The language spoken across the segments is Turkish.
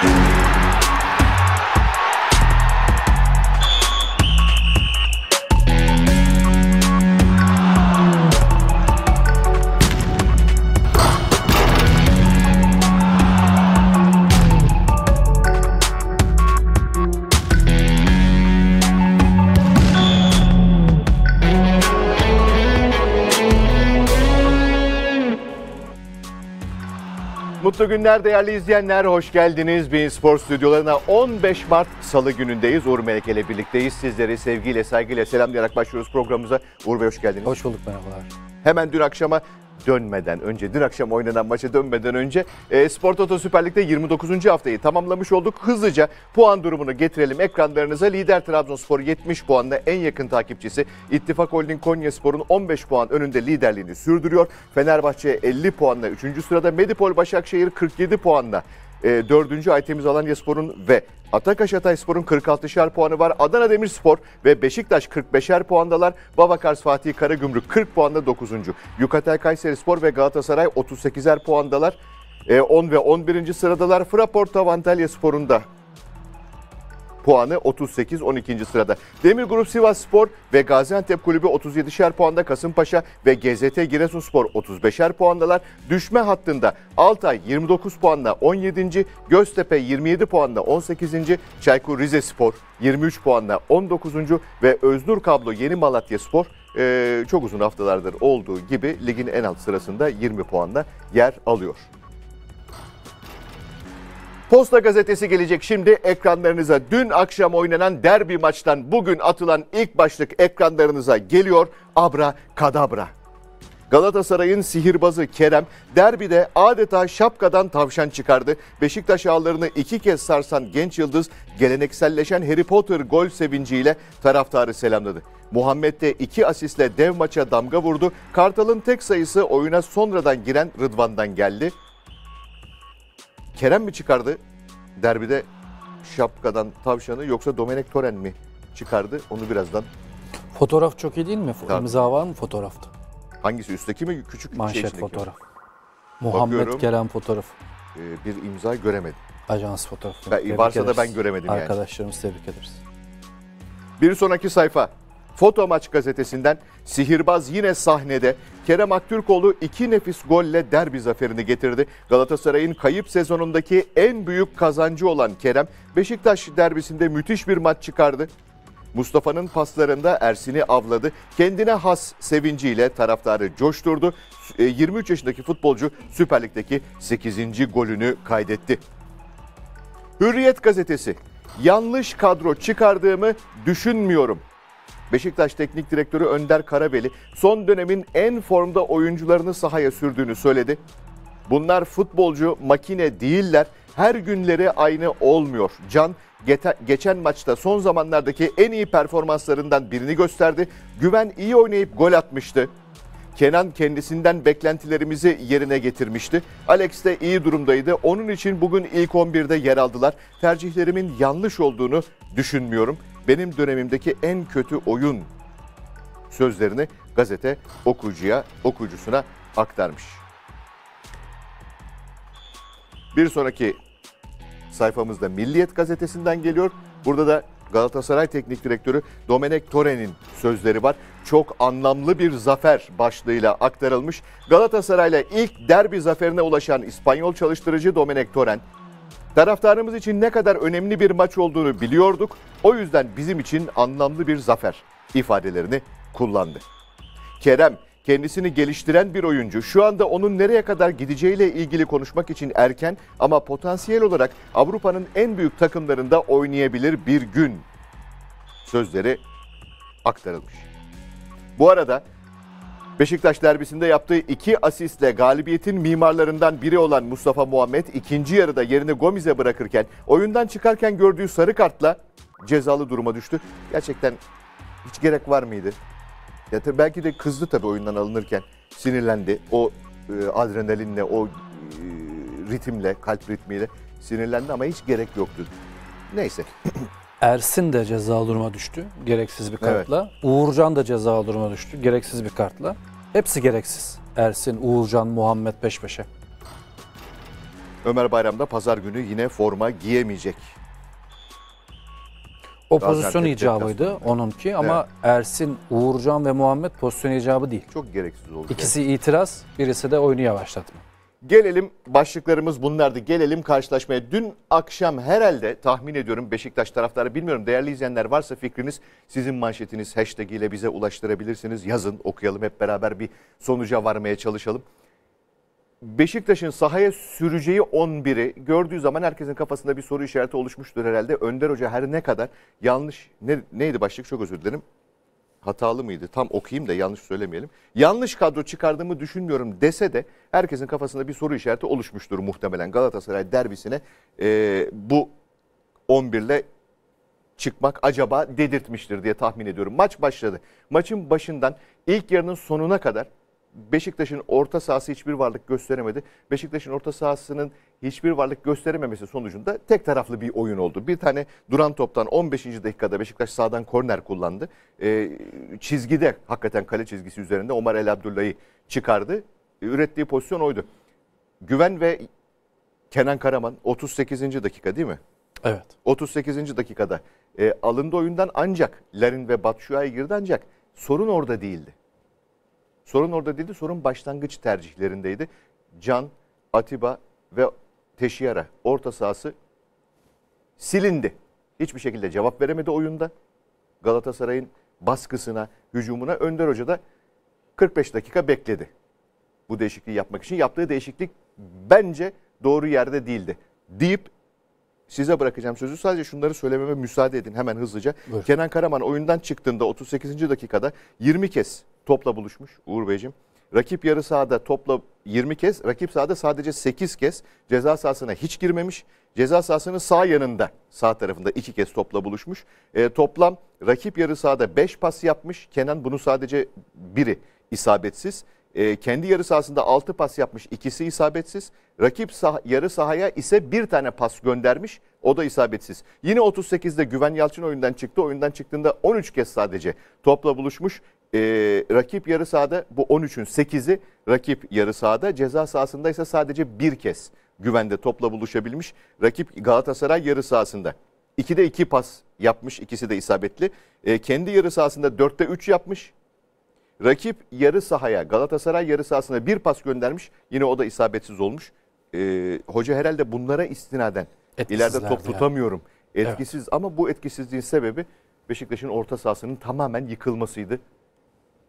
Thank you. Mutlu günler değerli izleyenler. Hoş geldiniz. Bin Spor stüdyolarına 15 Mart Salı günündeyiz. Uğur Melek ile birlikteyiz. Sizleri sevgiyle, saygıyla selamlayarak başlıyoruz programımıza. Uğur Bey hoş geldiniz. Hoş bulduk merhabalar. Hemen dün akşama dönmeden önce, dün akşam oynanan maça dönmeden önce e, Spor Toto Süper Lig'de 29. haftayı tamamlamış olduk. Hızlıca puan durumunu getirelim ekranlarınıza. Lider Trabzonspor 70 puanla en yakın takipçisi. İttifak Holding Konyaspor'un 15 puan önünde liderliğini sürdürüyor. Fenerbahçe 50 puanla 3. sırada. Medipol Başakşehir 47 puanla e, 4. Aytemiz Alanyaspor'un ve Atakaş Hatayspor'un 46'şer puanı var. Adana Demirspor ve Beşiktaş 45'er puandalar. Babakars Fatih Karagümrük 40 puanda 9. Yukatel Kayserispor ve Galatasaray 38'er puandalar. E, 10 ve 11. sıradalar. Fraport Antalya Spor'un da puanı 38 12. sırada. Demir Grup Sivas Spor ve Gaziantep Kulübü 37'şer puanda Kasımpaşa ve GZT Giresunspor 35'er puandalar. Düşme hattında Altay 29 puanla 17. Göztepe 27 puanla 18. Çaykur Rize Spor 23 puanla 19. ve Öznur Kablo Yeni Malatya Spor e, çok uzun haftalardır olduğu gibi ligin en alt sırasında 20 puanla yer alıyor. Posta gazetesi gelecek şimdi ekranlarınıza. Dün akşam oynanan derbi maçtan bugün atılan ilk başlık ekranlarınıza geliyor. Abra kadabra. Galatasaray'ın sihirbazı Kerem derbide adeta şapkadan tavşan çıkardı. Beşiktaş ağlarını iki kez sarsan genç yıldız gelenekselleşen Harry Potter gol sevinciyle taraftarı selamladı. Muhammed de iki asistle dev maça damga vurdu. Kartal'ın tek sayısı oyuna sonradan giren Rıdvan'dan geldi. Kerem mi çıkardı derbide şapkadan tavşanı yoksa Domenek Toren mi çıkardı? Onu birazdan. Fotoğraf çok iyi değil mi? Tabii. İmza var mı fotoğrafta? Hangisi üstteki mi küçük şey Manşet şey fotoğraf. Muhammed Bakıyorum. Kerem fotoğraf. Ee, bir imza göremedim. Ajans fotoğrafı. Ben, varsa ederiz. da ben göremedim Arkadaşlarımız yani. Arkadaşlarımız tebrik ederiz. Bir sonraki sayfa. Foto Maç gazetesinden Sihirbaz yine sahnede. Kerem Aktürkoğlu iki nefis golle derbi zaferini getirdi. Galatasaray'ın kayıp sezonundaki en büyük kazancı olan Kerem Beşiktaş derbisinde müthiş bir maç çıkardı. Mustafa'nın paslarında Ersin'i avladı. Kendine has sevinciyle taraftarı coşturdu. 23 e, yaşındaki futbolcu Süper Lig'deki 8. golünü kaydetti. Hürriyet gazetesi. Yanlış kadro çıkardığımı düşünmüyorum. Beşiktaş Teknik Direktörü Önder Karabeli son dönemin en formda oyuncularını sahaya sürdüğünü söyledi. Bunlar futbolcu makine değiller. Her günleri aynı olmuyor. Can geçen maçta son zamanlardaki en iyi performanslarından birini gösterdi. Güven iyi oynayıp gol atmıştı. Kenan kendisinden beklentilerimizi yerine getirmişti. Alex de iyi durumdaydı. Onun için bugün ilk 11'de yer aldılar. Tercihlerimin yanlış olduğunu düşünmüyorum benim dönemimdeki en kötü oyun sözlerini gazete okuyucuya, okuyucusuna aktarmış. Bir sonraki sayfamızda Milliyet gazetesinden geliyor. Burada da Galatasaray Teknik Direktörü Domenek Torre'nin sözleri var. Çok anlamlı bir zafer başlığıyla aktarılmış. Galatasaray'la ilk derbi zaferine ulaşan İspanyol çalıştırıcı Domenek Torren Taraftarımız için ne kadar önemli bir maç olduğunu biliyorduk. O yüzden bizim için anlamlı bir zafer ifadelerini kullandı. Kerem kendisini geliştiren bir oyuncu. Şu anda onun nereye kadar gideceğiyle ilgili konuşmak için erken ama potansiyel olarak Avrupa'nın en büyük takımlarında oynayabilir bir gün sözleri aktarılmış. Bu arada Beşiktaş derbisinde yaptığı iki asistle galibiyetin mimarlarından biri olan Mustafa Muhammed ikinci yarıda yerini Gomez'e bırakırken oyundan çıkarken gördüğü sarı kartla cezalı duruma düştü. Gerçekten hiç gerek var mıydı? Ya tabii belki de kızdı tabii oyundan alınırken. Sinirlendi. O e, adrenalinle, o e, ritimle, kalp ritmiyle sinirlendi ama hiç gerek yoktu. Neyse. Ersin de ceza duruma düştü gereksiz bir kartla. Evet. Uğurcan da ceza duruma düştü gereksiz bir kartla. Hepsi gereksiz. Ersin, Uğurcan, Muhammed peş peşe. Ömer Bayram'da pazar günü yine forma giyemeyecek. O pozisyon icabıydı yani. onunki ama evet. Ersin, Uğurcan ve Muhammed pozisyon icabı değil. Çok gereksiz oldu. İkisi itiraz, birisi de oyunu yavaşlatma. Gelelim başlıklarımız bunlardı. Gelelim karşılaşmaya. Dün akşam herhalde tahmin ediyorum Beşiktaş taraftarı bilmiyorum. Değerli izleyenler varsa fikriniz sizin manşetiniz hashtag ile bize ulaştırabilirsiniz. Yazın okuyalım hep beraber bir sonuca varmaya çalışalım. Beşiktaş'ın sahaya süreceği 11'i gördüğü zaman herkesin kafasında bir soru işareti oluşmuştur herhalde. Önder Hoca her ne kadar yanlış ne, neydi başlık çok özür dilerim hatalı mıydı? Tam okuyayım da yanlış söylemeyelim. Yanlış kadro çıkardığımı düşünmüyorum dese de herkesin kafasında bir soru işareti oluşmuştur muhtemelen Galatasaray derbisine e, bu 11 ile çıkmak acaba dedirtmiştir diye tahmin ediyorum. Maç başladı. Maçın başından ilk yarının sonuna kadar Beşiktaş'ın orta sahası hiçbir varlık gösteremedi. Beşiktaş'ın orta sahasının hiçbir varlık gösterememesi sonucunda tek taraflı bir oyun oldu. Bir tane duran toptan 15. dakikada Beşiktaş sağdan korner kullandı. E, çizgide hakikaten kale çizgisi üzerinde Omar El Abdullah'ı çıkardı. E, ürettiği pozisyon oydu. Güven ve Kenan Karaman 38. dakika değil mi? Evet. 38. dakikada e, alındı oyundan ancak Larin ve Batshuayi girdi ancak sorun orada değildi. Sorun orada değildi. Sorun başlangıç tercihlerindeydi. Can, Atiba ve Teşiyara orta sahası silindi. Hiçbir şekilde cevap veremedi oyunda. Galatasaray'ın baskısına, hücumuna Önder Hoca da 45 dakika bekledi. Bu değişikliği yapmak için yaptığı değişiklik bence doğru yerde değildi. Deyip size bırakacağım sözü. Sadece şunları söylememe müsaade edin hemen hızlıca. Buyur. Kenan Karaman oyundan çıktığında 38. dakikada 20 kez topla buluşmuş Uğur Beyciğim. Rakip yarı sahada topla 20 kez, rakip sahada sadece 8 kez ceza sahasına hiç girmemiş. Ceza sahasının sağ yanında, sağ tarafında 2 kez topla buluşmuş. E, toplam rakip yarı sahada 5 pas yapmış. Kenan bunu sadece biri isabetsiz. E, kendi yarı sahasında 6 pas yapmış, ikisi isabetsiz. Rakip sah yarı sahaya ise bir tane pas göndermiş, o da isabetsiz. Yine 38'de Güven Yalçın oyundan çıktı. Oyundan çıktığında 13 kez sadece topla buluşmuş e, rakip yarı sahada bu 13'ün 8'i rakip yarı sahada. Ceza sahasında ise sadece bir kez güvende topla buluşabilmiş. Rakip Galatasaray yarı sahasında. 2'de 2 pas yapmış. ikisi de isabetli. E, kendi yarı sahasında 4'te 3 yapmış. Rakip yarı sahaya Galatasaray yarı sahasına bir pas göndermiş. Yine o da isabetsiz olmuş. E, hoca herhalde bunlara istinaden ileride top tutamıyorum. Etkisiz evet. ama bu etkisizliğin sebebi Beşiktaş'ın orta sahasının tamamen yıkılmasıydı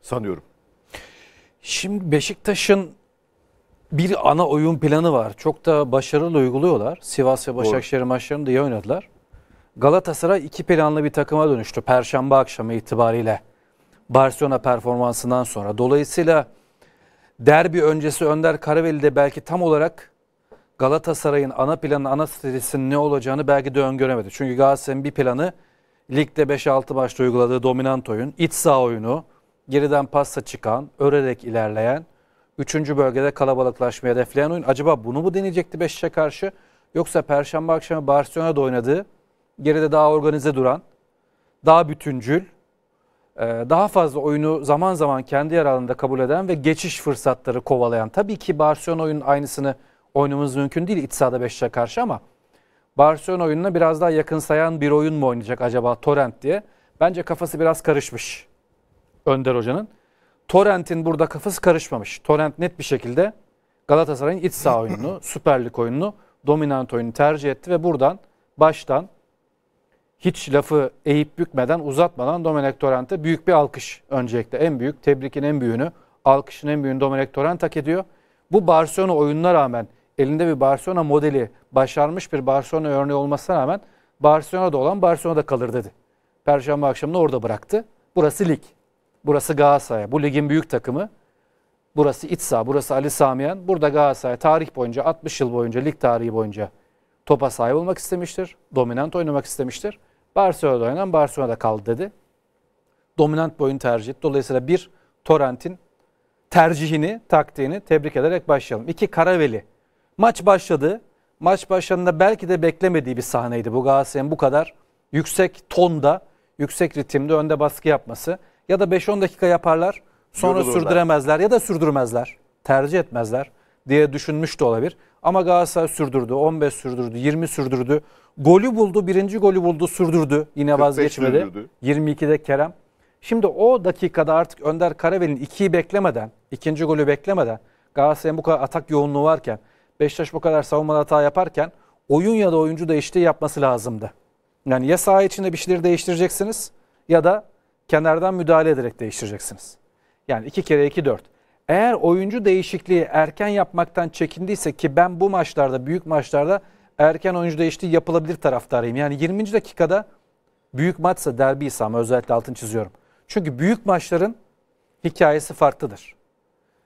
sanıyorum. Şimdi Beşiktaş'ın bir ana oyun planı var. Çok da başarılı uyguluyorlar. Sivas ve Başakşehir Doğru. maçlarını da iyi oynadılar. Galatasaray iki planlı bir takıma dönüştü Perşembe akşamı itibariyle. Barcelona performansından sonra. Dolayısıyla derbi öncesi Önder Karaveli de belki tam olarak Galatasaray'ın ana planı, ana stratejisinin ne olacağını belki de öngöremedi. Çünkü Galatasaray'ın bir planı ligde 5-6 başta uyguladığı dominant oyun, iç saha oyunu, geriden pasta çıkan, örerek ilerleyen, üçüncü bölgede kalabalıklaşmaya hedefleyen oyun. Acaba bunu mu deneyecekti Beşiktaş'a karşı? Yoksa Perşembe akşamı Barcelona'da oynadığı, geride daha organize duran, daha bütüncül, e, daha fazla oyunu zaman zaman kendi yer yararında kabul eden ve geçiş fırsatları kovalayan. Tabii ki Barcelona oyunun aynısını oynamamız mümkün değil iç sahada Beşiktaş'a karşı ama Barcelona oyununa biraz daha yakın sayan bir oyun mu oynayacak acaba Torrent diye. Bence kafası biraz karışmış. Önder Hoca'nın. Torrent'in burada kafası karışmamış. Torrent net bir şekilde Galatasaray'ın iç saha oyununu, Süper Lig oyununu, dominant oyunu tercih etti ve buradan baştan hiç lafı eğip bükmeden, uzatmadan Domenek Torrent'e büyük bir alkış öncelikle. En büyük, tebrikin en büyüğünü, alkışın en büyüğünü Domenek Torrent hak ediyor. Bu Barcelona oyununa rağmen, elinde bir Barcelona modeli, başarmış bir Barcelona örneği olmasına rağmen Barcelona'da olan Barcelona'da kalır dedi. Perşembe akşamını orada bıraktı. Burası lig. Burası Galatasaray. Bu ligin büyük takımı. Burası iç saha, burası Ali Samiyan. Burada Galatasaray tarih boyunca, 60 yıl boyunca, lig tarihi boyunca topa sahip olmak istemiştir. Dominant oynamak istemiştir. Barcelona'da oynayan Barcelona'da kaldı dedi. Dominant boyun tercih etti. Dolayısıyla bir, Torrent'in tercihini, taktiğini tebrik ederek başlayalım. İki, Karaveli. Maç başladı. Maç başlarında belki de beklemediği bir sahneydi bu Galatasaray'ın bu kadar yüksek tonda, yüksek ritimde önde baskı yapması ya da 5-10 dakika yaparlar. Sonra Yorulurlar. sürdüremezler ya da sürdürmezler. Tercih etmezler diye düşünmüş de olabilir. Ama Galatasaray sürdürdü. 15 sürdürdü. 20 sürdürdü. Golü buldu. Birinci golü buldu. Sürdürdü. Yine vazgeçmedi. Sürdürdü. 22'de Kerem. Şimdi o dakikada artık Önder Karavel'in 2'yi beklemeden, ikinci golü beklemeden Galatasaray'ın bu kadar atak yoğunluğu varken, Beşiktaş bu kadar savunma hata yaparken oyun ya da oyuncu değiştiği yapması lazımdı. Yani ya saha içinde bir şeyleri değiştireceksiniz ya da kenardan müdahale ederek değiştireceksiniz. Yani 2 kere 2 4. Eğer oyuncu değişikliği erken yapmaktan çekindiyse ki ben bu maçlarda büyük maçlarda erken oyuncu değişikliği yapılabilir taraftarıyım. Yani 20. dakikada büyük maçsa derbiyse ama özellikle altın çiziyorum. Çünkü büyük maçların hikayesi farklıdır.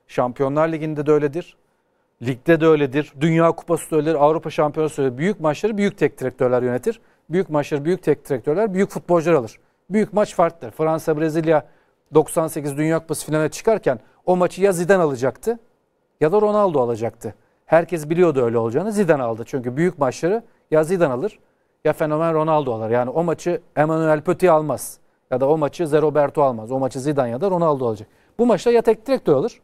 Şampiyonlar Ligi'nde de öyledir. Ligde de öyledir. Dünya Kupası da öyledir. Avrupa Şampiyonası da öyledir. Büyük maçları büyük tek direktörler yönetir. Büyük maçları büyük tek direktörler büyük futbolcular alır büyük maç farktır. Fransa Brezilya 98 Dünya Kupası finale çıkarken o maçı ya Zidane alacaktı ya da Ronaldo alacaktı. Herkes biliyordu öyle olacağını. Zidane aldı. Çünkü büyük maçları ya Zidane alır ya fenomen Ronaldo alır. Yani o maçı Emmanuel Petit almaz. Ya da o maçı Zeroberto almaz. O maçı Zidane ya da Ronaldo alacak. Bu maçta ya tek direktör alır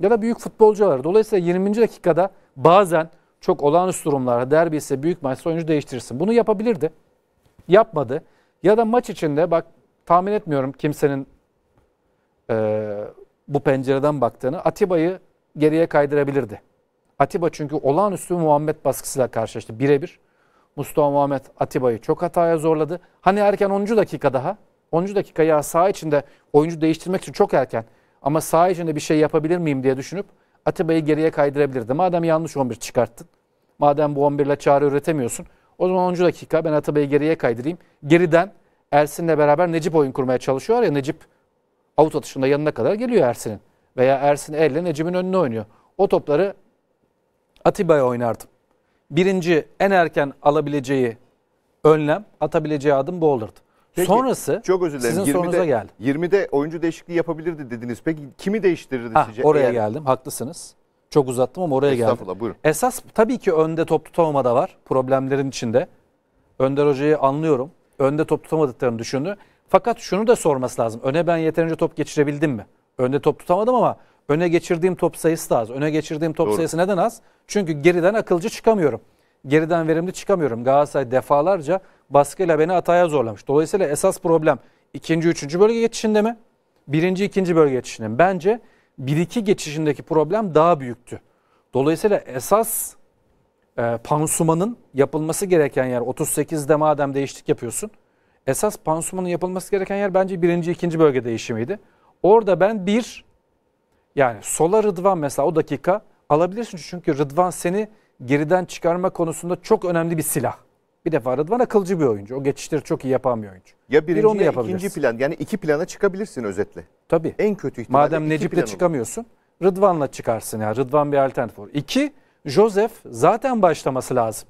ya da büyük futbolcu alır. Dolayısıyla 20. dakikada bazen çok olağanüstü durumlarda derbi ise büyük maçsa oyuncu değiştirirsin. Bunu yapabilirdi. Yapmadı. Ya da maç içinde bak tahmin etmiyorum kimsenin e, bu pencereden baktığını Atiba'yı geriye kaydırabilirdi. Atiba çünkü olağanüstü Muhammed baskısıyla karşılaştı birebir. Mustafa Muhammed Atiba'yı çok hataya zorladı. Hani erken 10. dakika daha. 10. dakika ya saha içinde oyuncu değiştirmek için çok erken. Ama saha içinde bir şey yapabilir miyim diye düşünüp Atiba'yı geriye kaydırabilirdi. Madem yanlış 11 çıkarttın. Madem bu 11 ile çare üretemiyorsun. O zaman 10. dakika ben Atabay'ı geriye kaydırayım. Geriden Ersin'le beraber Necip oyun kurmaya çalışıyor ya Necip avut atışında yanına kadar geliyor Ersin'in. Veya Ersin elle Necip'in önüne oynuyor. O topları Atiba'ya oynardım. Birinci en erken alabileceği önlem, atabileceği adım bu olurdu. Peki, Sonrası çok özür dilerim. sizin 20'de, sorunuza geldi. 20'de oyuncu değişikliği yapabilirdi dediniz. Peki kimi değiştirirdi ha, sizce? Oraya eğer... geldim haklısınız. Çok uzattım ama oraya geldim. Estağfurullah buyurun. Esas tabii ki önde top tutamama da var problemlerin içinde. Önder Hoca'yı anlıyorum. Önde top tutamadıklarını düşündü. Fakat şunu da sorması lazım. Öne ben yeterince top geçirebildim mi? Önde top tutamadım ama öne geçirdiğim top sayısı da az. Öne geçirdiğim top Doğru. sayısı neden az? Çünkü geriden akılcı çıkamıyorum. Geriden verimli çıkamıyorum. Galatasaray defalarca baskıyla beni ataya zorlamış. Dolayısıyla esas problem ikinci, üçüncü bölge geçişinde mi? Birinci, ikinci bölge geçişinde mi? Bence 1-2 geçişindeki problem daha büyüktü. Dolayısıyla esas e, pansumanın yapılması gereken yer 38'de madem değişiklik yapıyorsun. Esas pansumanın yapılması gereken yer bence birinci ikinci bölge değişimiydi. Orada ben bir yani sola Rıdvan mesela o dakika alabilirsin. Çünkü Rıdvan seni geriden çıkarma konusunda çok önemli bir silah. Bir defa Rıdvan akılcı bir oyuncu. O geçişleri çok iyi yapan bir oyuncu. Ya birinci bir onu ya ikinci plan. Yani iki plana çıkabilirsin özetle. Tabii. En kötü ihtimalle Madem Necip'le çıkamıyorsun Rıdvan'la çıkarsın. ya Rıdvan bir alternatif olur. İki, Josef zaten başlaması lazım.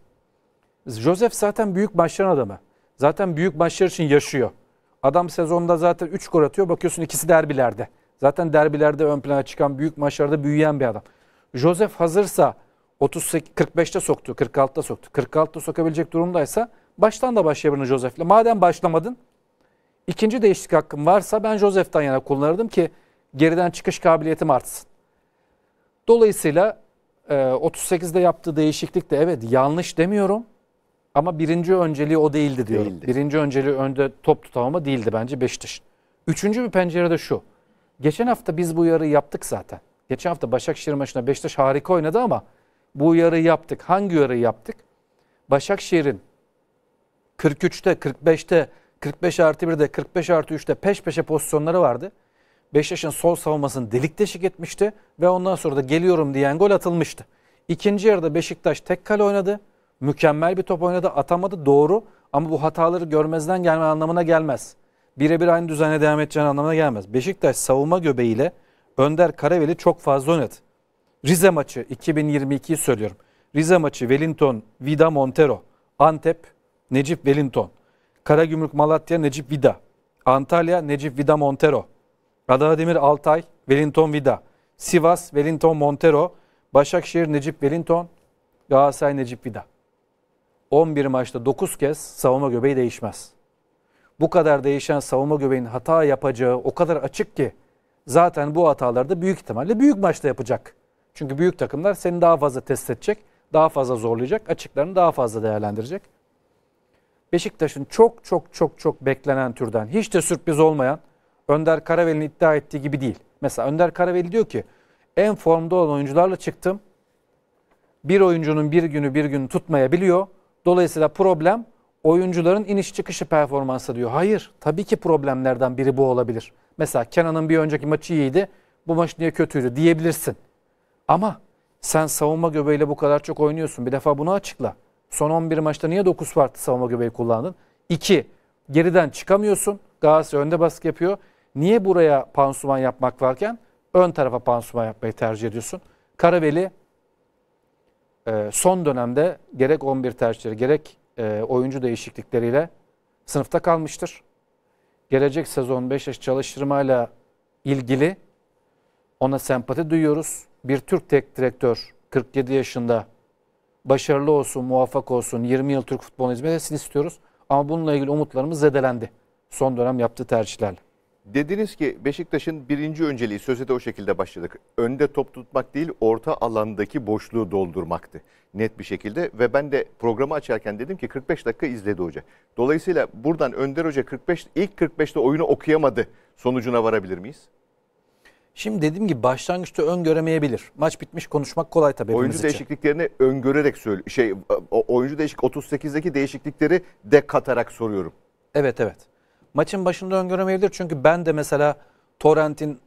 Josef zaten büyük maçların adamı. Zaten büyük maçlar için yaşıyor. Adam sezonda zaten 3 gol atıyor. Bakıyorsun ikisi derbilerde. Zaten derbilerde ön plana çıkan büyük maçlarda büyüyen bir adam. Josef hazırsa 38 45'te soktu, 46'ta soktu. 46'ta sokabilecek durumdaysa baştan da başlayabilirdin Josef'le. Madem başlamadın, ikinci değişiklik hakkım varsa ben Josef'ten yana kullanırdım ki geriden çıkış kabiliyetim artsın. Dolayısıyla 38'de e, yaptığı değişiklik de evet yanlış demiyorum. Ama birinci önceliği o değildi diyorum. Değildi. Birinci önceliği önde top tutamama değildi bence Beşiktaş. Üçüncü bir pencere de şu. Geçen hafta biz bu yarı yaptık zaten. Geçen hafta Başakşehir maçında Beşiktaş harika oynadı ama bu uyarı yaptık. Hangi uyarı yaptık? Başakşehir'in 43'te, 45'te, 45 artı 1'de, 45 artı 3'te peş peşe pozisyonları vardı. Beşiktaş'ın sol savunmasını delik deşik etmişti ve ondan sonra da geliyorum diyen gol atılmıştı. İkinci yarıda Beşiktaş tek kale oynadı. Mükemmel bir top oynadı. Atamadı doğru ama bu hataları görmezden gelme anlamına gelmez. Birebir aynı düzene devam edeceğin anlamına gelmez. Beşiktaş savunma göbeğiyle Önder Karaveli çok fazla oynadı. Rize maçı 2022'yi söylüyorum. Rize maçı Wellington, Vida Montero, Antep, Necip Wellington, Karagümrük Malatya, Necip Vida, Antalya, Necip Vida Montero, Adana Demir Altay, Wellington Vida, Sivas, Wellington Montero, Başakşehir, Necip Wellington, Galatasaray, Necip Vida. 11 maçta 9 kez savunma göbeği değişmez. Bu kadar değişen savunma göbeğin hata yapacağı o kadar açık ki zaten bu hataları da büyük ihtimalle büyük maçta yapacak. Çünkü büyük takımlar seni daha fazla test edecek, daha fazla zorlayacak, açıklarını daha fazla değerlendirecek. Beşiktaş'ın çok çok çok çok beklenen türden, hiç de sürpriz olmayan Önder Karaveli'nin iddia ettiği gibi değil. Mesela Önder Karaveli diyor ki en formda olan oyuncularla çıktım. Bir oyuncunun bir günü bir gün tutmayabiliyor. Dolayısıyla problem oyuncuların iniş çıkışı performansı diyor. Hayır, tabii ki problemlerden biri bu olabilir. Mesela Kenan'ın bir önceki maçı iyiydi. Bu maç niye kötüydü diyebilirsin. Ama sen savunma göbeğiyle bu kadar çok oynuyorsun. Bir defa bunu açıkla. Son 11 maçta niye 9 farklı savunma göbeği kullandın? 2. Geriden çıkamıyorsun. Galatasaray önde baskı yapıyor. Niye buraya pansuman yapmak varken ön tarafa pansuman yapmayı tercih ediyorsun? Karaveli e, son dönemde gerek 11 tercihleri gerek e, oyuncu değişiklikleriyle sınıfta kalmıştır. Gelecek sezon Beşiktaş çalıştırmayla ilgili ona sempati duyuyoruz bir Türk tek direktör 47 yaşında başarılı olsun, muvaffak olsun, 20 yıl Türk futbolu hizmet etsin istiyoruz. Ama bununla ilgili umutlarımız zedelendi son dönem yaptığı tercihlerle. Dediniz ki Beşiktaş'ın birinci önceliği sözde de o şekilde başladık. Önde top tutmak değil orta alandaki boşluğu doldurmaktı net bir şekilde. Ve ben de programı açarken dedim ki 45 dakika izledi hoca. Dolayısıyla buradan Önder Hoca 45 ilk 45'te oyunu okuyamadı sonucuna varabilir miyiz? Şimdi dediğim gibi başlangıçta öngöremeyebilir. Maç bitmiş konuşmak kolay tabii Oyuncu için. değişikliklerini öngörerek söyle şey oyuncu değişik 38'deki değişiklikleri de katarak soruyorum. Evet evet. Maçın başında öngöremeyebilir çünkü ben de mesela Torrent'in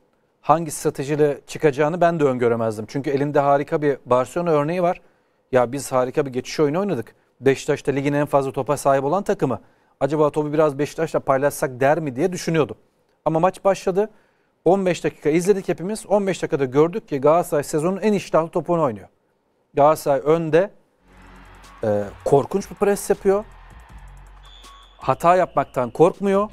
hangi stratejiyle çıkacağını ben de öngöremezdim. Çünkü elinde harika bir Barcelona örneği var. Ya biz harika bir geçiş oyunu oynadık. Beşiktaş'ta ligin en fazla topa sahip olan takımı. Acaba topu biraz Beşiktaş'la paylaşsak der mi diye düşünüyordum. Ama maç başladı. 15 dakika izledik hepimiz. 15 dakikada gördük ki Galatasaray sezonun en iştahlı topunu oynuyor. Galatasaray önde e, korkunç bir pres yapıyor. Hata yapmaktan korkmuyor.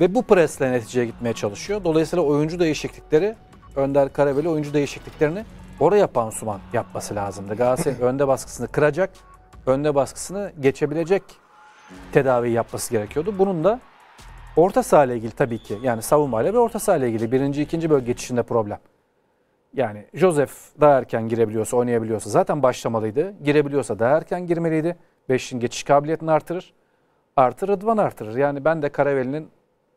Ve bu presle neticeye gitmeye çalışıyor. Dolayısıyla oyuncu değişiklikleri, Önder Karaveli oyuncu değişikliklerini oraya pansuman yapması lazımdı. Galatasaray'ın önde baskısını kıracak, önde baskısını geçebilecek tedavi yapması gerekiyordu. Bunun da Orta saha ile ilgili tabii ki yani savunmayla ve orta saha ile ilgili birinci ikinci bölge geçişinde problem. Yani Joseph daha erken girebiliyorsa oynayabiliyorsa zaten başlamalıydı. Girebiliyorsa daha erken girmeliydi. Beşiktaş'ın geçiş kabiliyetini artırır. Artır Rıdvan artırır. Yani ben de Karaveli'nin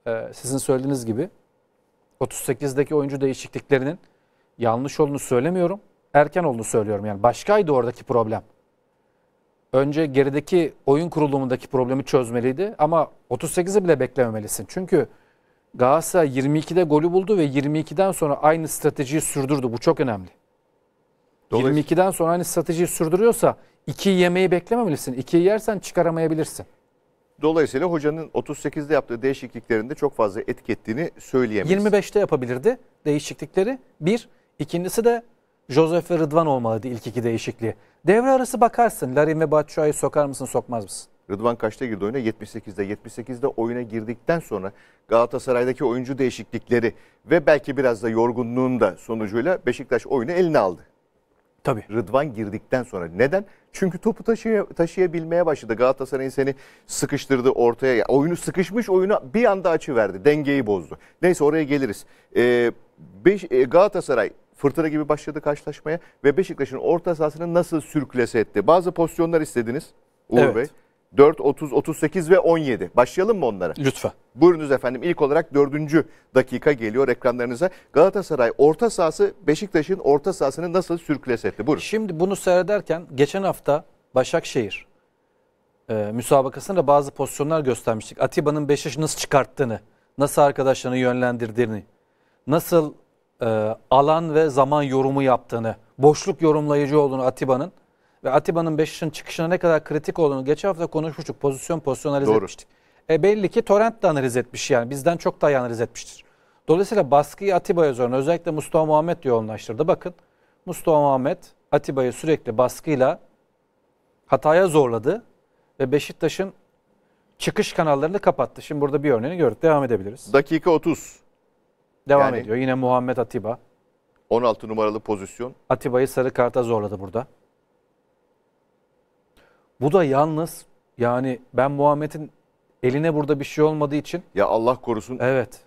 e, sizin söylediğiniz gibi 38'deki oyuncu değişikliklerinin yanlış olduğunu söylemiyorum. Erken olduğunu söylüyorum. Yani başkaydı oradaki problem önce gerideki oyun kurulumundaki problemi çözmeliydi ama 38'i bile beklememelisin. Çünkü Galatasaray 22'de golü buldu ve 22'den sonra aynı stratejiyi sürdürdü. Bu çok önemli. Dolayısıyla... 22'den sonra aynı stratejiyi sürdürüyorsa 2'yi yemeyi beklememelisin. 2'yi yersen çıkaramayabilirsin. Dolayısıyla hocanın 38'de yaptığı değişikliklerinde çok fazla etki ettiğini söyleyemeyiz. 25'te yapabilirdi değişiklikleri. Bir, ikincisi de Joseph ve Rıdvan olmalıydı ilk iki değişikliği. Devre arası bakarsın. Larin ve Batshuayi sokar mısın sokmaz mısın? Rıdvan kaçta girdi oyuna? 78'de. 78'de oyuna girdikten sonra Galatasaray'daki oyuncu değişiklikleri ve belki biraz da yorgunluğun da sonucuyla Beşiktaş oyunu eline aldı. Tabii. Rıdvan girdikten sonra. Neden? Çünkü topu taşıya, taşıyabilmeye başladı. Galatasaray'ın seni sıkıştırdı ortaya. Oyunu sıkışmış oyuna bir anda açı verdi. Dengeyi bozdu. Neyse oraya geliriz. Ee, beş, e, Galatasaray fırtına gibi başladı karşılaşmaya ve Beşiktaş'ın orta sahasını nasıl sürklese etti? Bazı pozisyonlar istediniz Uğur evet. Bey. 4, 30, 38 ve 17. Başlayalım mı onlara? Lütfen. Buyurunuz efendim. İlk olarak 4. dakika geliyor ekranlarınıza. Galatasaray orta sahası Beşiktaş'ın orta sahasını nasıl sürklese etti? Buyurun. Şimdi bunu seyrederken geçen hafta Başakşehir e, müsabakasında bazı pozisyonlar göstermiştik. Atiba'nın Beşiktaş'ı nasıl çıkarttığını, nasıl arkadaşlarını yönlendirdiğini, nasıl e, alan ve zaman yorumu yaptığını, boşluk yorumlayıcı olduğunu Atiba'nın ve Atiba'nın Beşiktaş'ın çıkışına ne kadar kritik olduğunu geçen hafta konuşmuştuk. Pozisyon pozisyon analiz Doğru. etmiştik. E belli ki Torrent de analiz etmiş yani bizden çok daha iyi analiz etmiştir. Dolayısıyla baskıyı Atiba'ya zoruna özellikle Mustafa Muhammed yoğunlaştırdı. Bakın Mustafa Muhammed Atiba'yı sürekli baskıyla hataya zorladı ve Beşiktaş'ın çıkış kanallarını kapattı. Şimdi burada bir örneğini gördük. Devam edebiliriz. Dakika 30. Devam Yani- ediyor. Yine Muhammed Atiba. 16 numaralı pozisyon. Atiba'yı sarı karta zorladı burada. Bu da yalnız yani ben Muhammed'in eline burada bir şey olmadığı için Ya Allah korusun evet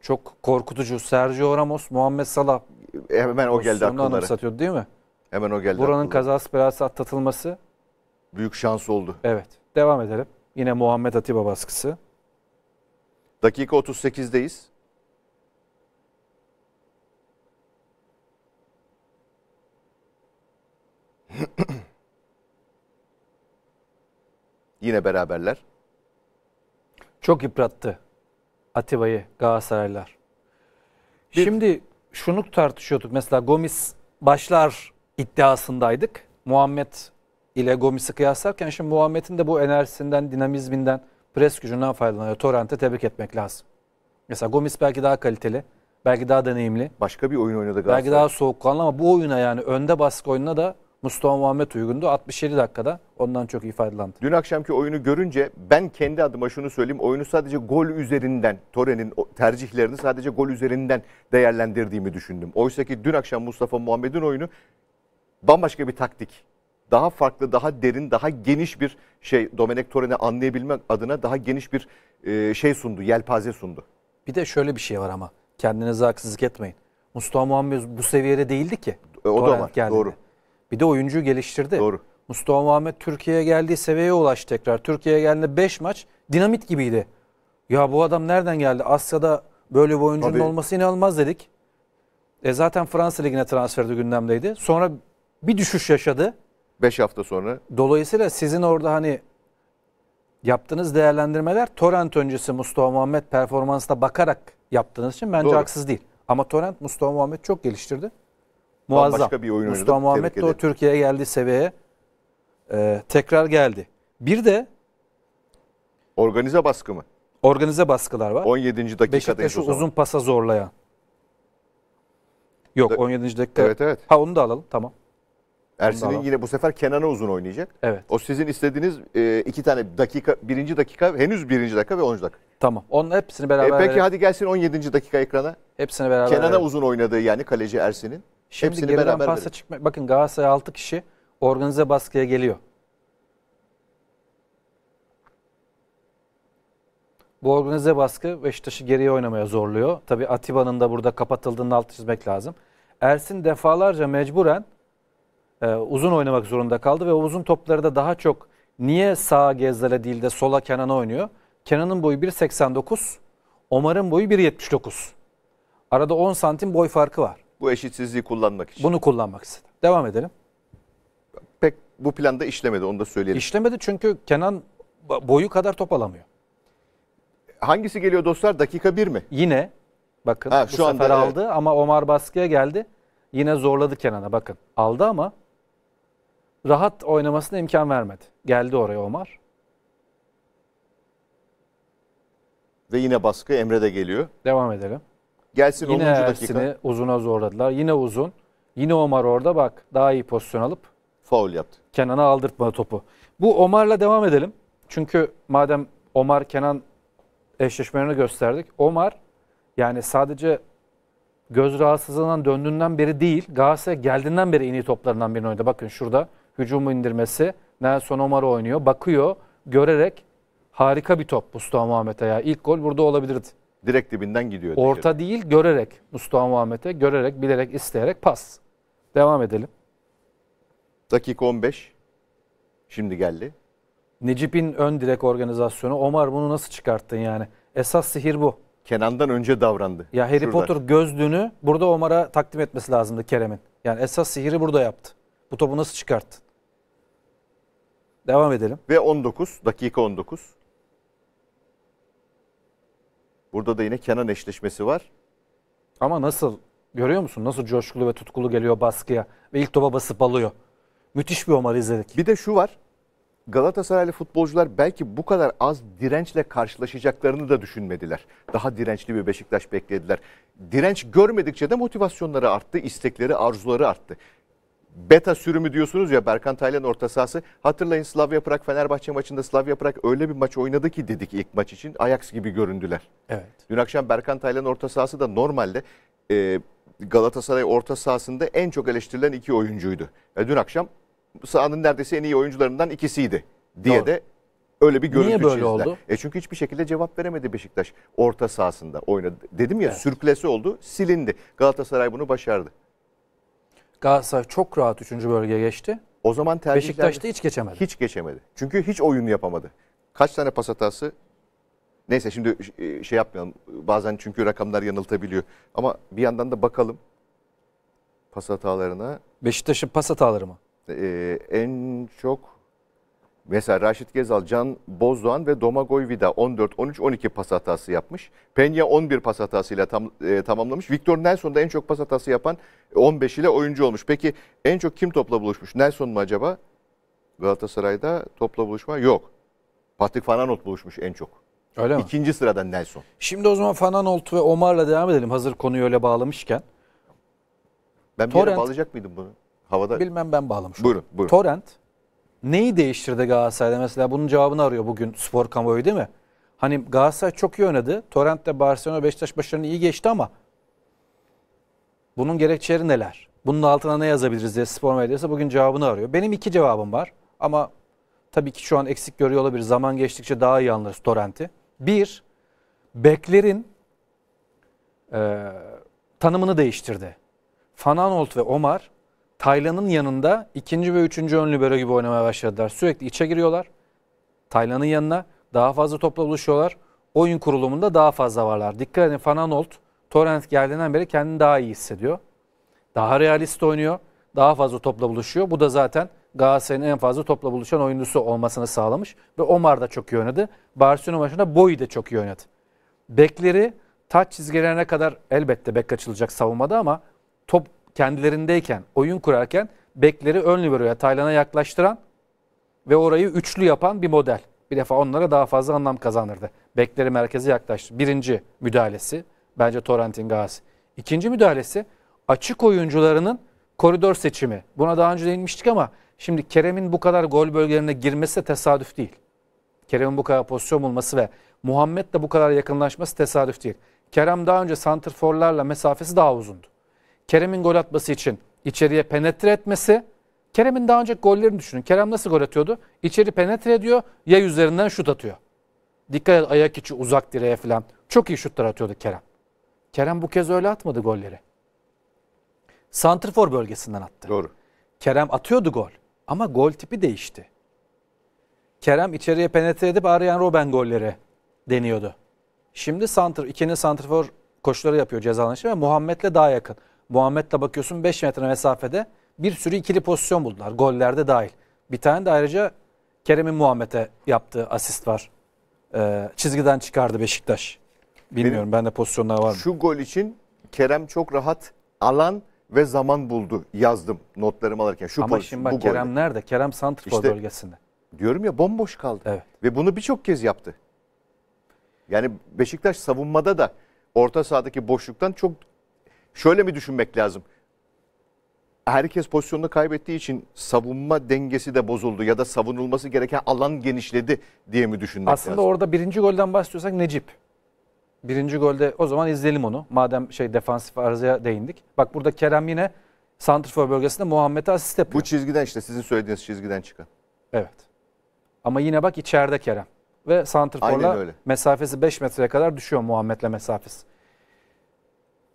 çok korkutucu. Sergio Ramos, Muhammed Salah hemen o geldi pozisyonunu akıllara. değil mi? Hemen o geldi Buranın akıllara. kazası belası atlatılması Büyük şans oldu. evet. Devam edelim. Yine Muhammed Atiba baskısı. Dakika 38'deyiz. Yine beraberler. Çok yıprattı Atiba'yı Galatasaraylar. Bir, Şimdi şunu tartışıyorduk. Mesela Gomis başlar iddiasındaydık. Muhammed ile Gomis'i kıyaslarken şimdi Muhammed'in de bu enerjisinden, dinamizminden, pres gücünden faydalanıyor. Torrent'e tebrik etmek lazım. Mesela Gomis belki daha kaliteli, belki daha deneyimli. Başka bir oyun oynadı Galatasaray. Belki daha soğukkanlı ama bu oyuna yani önde baskı oyununa da Mustafa Muhammed uygundu. 67 dakikada ondan çok iyi faydalandı. Dün akşamki oyunu görünce ben kendi adıma şunu söyleyeyim. Oyunu sadece gol üzerinden, Torre'nin tercihlerini sadece gol üzerinden değerlendirdiğimi düşündüm. Oysa ki dün akşam Mustafa Muhammed'in oyunu bambaşka bir taktik. Daha farklı, daha derin, daha geniş bir şey Domenek Torre'ni anlayabilmek adına daha geniş bir e, şey sundu, yelpaze sundu. Bir de şöyle bir şey var ama kendinize haksızlık etmeyin. Mustafa Muhammed bu seviyede değildi ki. E, o Torrent da var, geldiğinde. doğru. Bir de oyuncuyu geliştirdi. Doğru. Mustafa Muhammed Türkiye'ye geldiği seviyeye ulaştı tekrar. Türkiye'ye geldiğinde 5 maç dinamit gibiydi. Ya bu adam nereden geldi? Asya'da böyle bir oyuncunun Tabii. olması inanılmaz dedik. E zaten Fransa Ligi'ne transferde gündemdeydi. Sonra bir düşüş yaşadı. 5 hafta sonra. Dolayısıyla sizin orada hani yaptığınız değerlendirmeler Torrent öncesi Mustafa Muhammed performansına bakarak yaptığınız için bence Doğru. haksız değil. Ama Torrent Mustafa Muhammed çok geliştirdi muazzam. Başka bir oyun Mustafa oynadım. Muhammed de o Türkiye'ye geldi seviyeye e, tekrar geldi. Bir de organize baskı mı? Organize baskılar var. 17. dakikada Beşiktaş'ı uzun pasa zorlayan. Yok da, 17. dakika. Evet evet. Ha onu da alalım tamam. Ersin'in yine bu sefer Kenan'a uzun oynayacak. Evet. O sizin istediğiniz e, iki tane dakika, birinci dakika, henüz birinci dakika ve onuncu dakika. Tamam. Onun hepsini e, beraber. E, peki verelim. hadi gelsin 17. dakika ekrana. Hepsini beraber. Kenan'a uzun oynadığı yani kaleci Ersin'in. Şimdi Hepsini geriden pasta verir. çıkma. Bakın Galatasaray 6 kişi organize baskıya geliyor. Bu organize baskı Beşiktaş'ı geriye oynamaya zorluyor. Tabii Atiba'nın da burada kapatıldığını alt çizmek lazım. Ersin defalarca mecburen e, uzun oynamak zorunda kaldı ve o uzun topları da daha çok niye sağa Gezdel'e değil de sola Kenan'a oynuyor? Kenan'ın boyu 1.89, Omar'ın boyu 1.79. Arada 10 santim boy farkı var. Bu eşitsizliği kullanmak için. Bunu kullanmak istedim. Devam edelim. Pek bu planda işlemedi onu da söyleyelim. İşlemedi çünkü Kenan boyu kadar top alamıyor. Hangisi geliyor dostlar? Dakika bir mi? Yine bakın ha, şu bu anda, sefer evet. aldı ama Omar baskıya geldi. Yine zorladı Kenan'a bakın. Aldı ama rahat oynamasına imkan vermedi. Geldi oraya Omar. Ve yine baskı Emre de geliyor. Devam edelim. Gelsin yine 10. dakika. Yine uzuna zorladılar. Yine uzun. Yine Omar orada bak daha iyi pozisyon alıp faul yaptı. Kenan'a aldırtmadı topu. Bu Omar'la devam edelim. Çünkü madem Omar Kenan eşleşmelerini gösterdik. Omar yani sadece göz rahatsızlığından döndüğünden beri değil, Galatasaray geldiğinden beri en iyi toplarından birini oynadı. Bakın şurada hücumu indirmesi, Nelson Omar oynuyor, bakıyor, görerek harika bir top Mustafa Muhammed'e ya. İlk gol burada olabilirdi. Direkt dibinden gidiyor. Orta dışarı. değil görerek Mustafa Muhammed'e görerek bilerek isteyerek pas. Devam edelim. Dakika 15. Şimdi geldi. Necip'in ön direk organizasyonu. Omar bunu nasıl çıkarttın yani? Esas sihir bu. Kenan'dan önce davrandı. Ya Harry Şurada. Potter gözlüğünü burada Omar'a takdim etmesi lazımdı Kerem'in. Yani esas sihiri burada yaptı. Bu topu nasıl çıkarttın? Devam edelim. Ve 19, dakika 19. Burada da yine Kenan eşleşmesi var. Ama nasıl görüyor musun? Nasıl coşkulu ve tutkulu geliyor baskıya ve ilk topa basıp alıyor. Müthiş bir Omar izledik. Bir de şu var. Galatasaraylı futbolcular belki bu kadar az dirençle karşılaşacaklarını da düşünmediler. Daha dirençli bir Beşiktaş beklediler. Direnç görmedikçe de motivasyonları arttı, istekleri, arzuları arttı beta sürümü diyorsunuz ya Berkan Taylan orta sahası. Hatırlayın Slavia Prag Fenerbahçe maçında Slavia Prag öyle bir maç oynadı ki dedik ilk maç için Ajax gibi göründüler. Evet. Dün akşam Berkan Taylan orta sahası da normalde e, Galatasaray orta sahasında en çok eleştirilen iki oyuncuydu. E, dün akşam sahanın neredeyse en iyi oyuncularından ikisiydi diye Doğru. de öyle bir görüntü Niye böyle çizdiler. oldu? E çünkü hiçbir şekilde cevap veremedi Beşiktaş orta sahasında oynadı. Dedim ya evet. sürklesi oldu, silindi. Galatasaray bunu başardı. Galatasaray çok rahat 3. bölgeye geçti. O zaman Beşiktaş'ta hiç geçemedi. Hiç geçemedi. Çünkü hiç oyun yapamadı. Kaç tane pas hatası? Neyse şimdi e, şey yapmayalım. Bazen çünkü rakamlar yanıltabiliyor. Ama bir yandan da bakalım pas hatalarına. Beşiktaş'ın pas hataları mı? Ee, en çok Mesela Raşit Gezal, Can Bozdoğan ve Domagoj Vida 14, 13, 12 pas hatası yapmış. Penya 11 pas hatasıyla tam, e, tamamlamış. Victor Nelson da en çok pas hatası yapan 15 ile oyuncu olmuş. Peki en çok kim topla buluşmuş? Nelson mu acaba? Galatasaray'da topla buluşma yok. Patrick Fananot buluşmuş en çok. Öyle mi? İkinci sırada Nelson. Şimdi o zaman Fananolt ve Omar'la devam edelim hazır konuyu öyle bağlamışken. Ben bir Torrent, yere bağlayacak mıydım bunu? Havada. Bilmem ben bağlamışım. Buyurun, buyurun. Torrent neyi değiştirdi Galatasaray'da? Mesela bunun cevabını arıyor bugün spor kamuoyu değil mi? Hani Galatasaray çok iyi oynadı. Torrent'te Barcelona Beşiktaş başarını iyi geçti ama bunun gerekçeleri neler? Bunun altına ne yazabiliriz diye spor medyası bugün cevabını arıyor. Benim iki cevabım var ama tabii ki şu an eksik görüyor olabilir. Zaman geçtikçe daha iyi anlarız Torrent'i. Bir, beklerin e, tanımını değiştirdi. Fananolt ve Omar Taylan'ın yanında ikinci ve üçüncü ön libero gibi oynamaya başladılar. Sürekli içe giriyorlar. Taylan'ın yanına daha fazla topla buluşuyorlar. Oyun kurulumunda daha fazla varlar. Dikkat edin Fananolt, Torrent geldiğinden beri kendini daha iyi hissediyor. Daha realist oynuyor. Daha fazla topla buluşuyor. Bu da zaten Galatasaray'ın en fazla topla buluşan oyuncusu olmasını sağlamış. Ve Omar da çok iyi oynadı. Barcelona maçında Boyi da çok iyi oynadı. Bekleri taç çizgilerine kadar elbette bek açılacak savunmada ama top kendilerindeyken, oyun kurarken bekleri ön liberoya, Taylan'a yaklaştıran ve orayı üçlü yapan bir model. Bir defa onlara daha fazla anlam kazanırdı. Bekleri merkeze yaklaştı. Birinci müdahalesi bence Torrent'in Gazi. İkinci müdahalesi açık oyuncularının koridor seçimi. Buna daha önce değinmiştik ama şimdi Kerem'in bu kadar gol bölgelerine girmesi de tesadüf değil. Kerem'in bu kadar pozisyon bulması ve Muhammed de bu kadar yakınlaşması tesadüf değil. Kerem daha önce santrforlarla mesafesi daha uzundu. Kerem'in gol atması için içeriye penetre etmesi. Kerem'in daha önce gollerini düşünün. Kerem nasıl gol atıyordu? İçeri penetre ediyor, yay üzerinden şut atıyor. Dikkat et ayak içi uzak direğe falan. Çok iyi şutlar atıyordu Kerem. Kerem bu kez öyle atmadı golleri. Santrfor bölgesinden attı. Doğru. Kerem atıyordu gol ama gol tipi değişti. Kerem içeriye penetre edip arayan Robben golleri deniyordu. Şimdi santr, ikinin santrfor koşuları yapıyor cezalanışı ve Muhammed'le daha yakın. Muhammed'le bakıyorsun 5 metre mesafede bir sürü ikili pozisyon buldular. Gollerde dahil. Bir tane de ayrıca Kerem'in Muhammed'e yaptığı asist var. Ee, çizgiden çıkardı Beşiktaş. Bilmiyorum Benim, de pozisyonlar var mı? Şu gol için Kerem çok rahat alan ve zaman buldu yazdım notlarımı alırken. Şu Ama şimdi bak Kerem golde. nerede? Kerem Santrfor işte, bölgesinde. Diyorum ya bomboş kaldı. Evet. Ve bunu birçok kez yaptı. Yani Beşiktaş savunmada da orta sahadaki boşluktan çok şöyle mi düşünmek lazım? Herkes pozisyonunu kaybettiği için savunma dengesi de bozuldu ya da savunulması gereken alan genişledi diye mi düşünmek Aslında lazım? orada birinci golden bahsediyorsak Necip. Birinci golde o zaman izleyelim onu. Madem şey defansif arızaya değindik. Bak burada Kerem yine Santrfor bölgesinde Muhammed'e asist yapıyor. Bu çizgiden işte sizin söylediğiniz çizgiden çıkan. Evet. Ama yine bak içeride Kerem. Ve Santrfor'la mesafesi 5 metreye kadar düşüyor Muhammed'le mesafesi.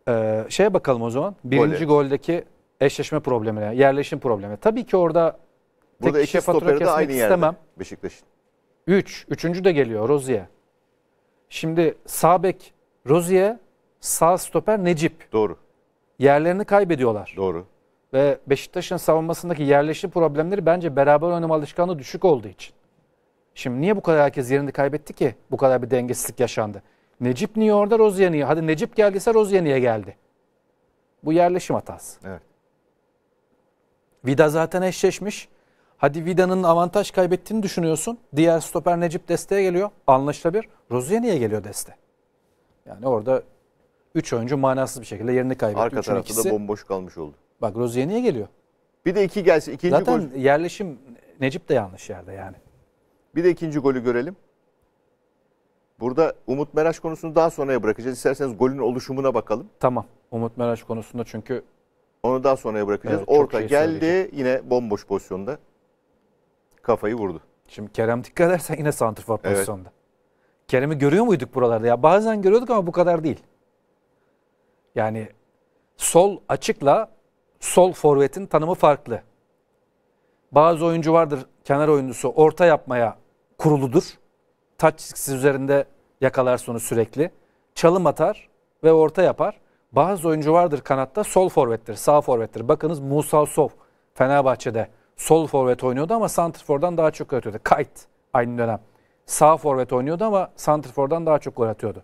Ee, şeye bakalım o zaman. Birinci Gole. goldeki eşleşme problemine, yerleşim problemi. Tabii ki orada Burada tek iki kişi fatura kesmek aynı istemem. Beşiktaş'ın. üç, Üçüncü de geliyor Rozier. Şimdi sağ bek Rozier, sağ stoper Necip. Doğru. Yerlerini kaybediyorlar. Doğru. Ve Beşiktaş'ın savunmasındaki yerleşim problemleri bence beraber oynama alışkanlığı düşük olduğu için. Şimdi niye bu kadar herkes yerini kaybetti ki? Bu kadar bir dengesizlik yaşandı. Necip niye orada Rozier Hadi Necip geldiyse Rozier geldi? Bu yerleşim hatası. Evet. Vida zaten eşleşmiş. Hadi Vida'nın avantaj kaybettiğini düşünüyorsun. Diğer stoper Necip desteğe geliyor. Anlaşılabilir. Rozier niye geliyor deste? Yani orada 3 oyuncu manasız bir şekilde yerini kaybetti. Arka Üçün tarafta ikisi... da bomboş kalmış oldu. Bak Rozier geliyor? Bir de iki gelsin. ikinci Zaten gol... yerleşim Necip de yanlış yerde yani. Bir de ikinci golü görelim. Burada Umut Meraş konusunu daha sonraya bırakacağız. İsterseniz golün oluşumuna bakalım. Tamam. Umut Meraş konusunda çünkü onu daha sonraya bırakacağız. Evet, Orta şey geldi yine bomboş pozisyonda kafayı vurdu. Şimdi Kerem dikkat edersen yine santrfor pozisyonda. Evet. Kerem'i görüyor muyduk buralarda? Ya bazen görüyorduk ama bu kadar değil. Yani sol açıkla sol forvetin tanımı farklı. Bazı oyuncu vardır kenar oyuncusu orta yapmaya kuruludur taç çizgisi üzerinde yakalar sonu sürekli. Çalım atar ve orta yapar. Bazı oyuncu vardır kanatta sol forvettir, sağ forvettir. Bakınız Musa Sov Fenerbahçe'de sol forvet oynuyordu ama Santrfor'dan daha çok atıyordu. Kayt aynı dönem. Sağ forvet oynuyordu ama Santrfor'dan daha çok gol atıyordu.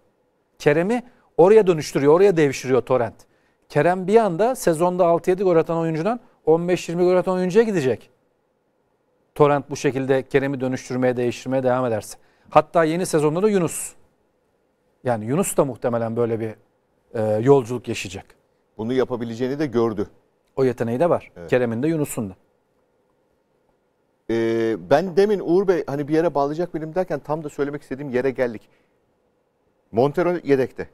Kerem'i oraya dönüştürüyor, oraya devşiriyor Torrent. Kerem bir anda sezonda 6-7 gol atan oyuncudan 15-20 gol atan oyuncuya gidecek. Torrent bu şekilde Kerem'i dönüştürmeye, değiştirmeye devam ederse. Hatta yeni sezonda da Yunus. Yani Yunus da muhtemelen böyle bir e, yolculuk yaşayacak. Bunu yapabileceğini de gördü. O yeteneği de var. Evet. Kerem'in de Yunus'un da. Ee, ben demin Uğur Bey hani bir yere bağlayacak benim derken tam da söylemek istediğim yere geldik. Montero yedekte.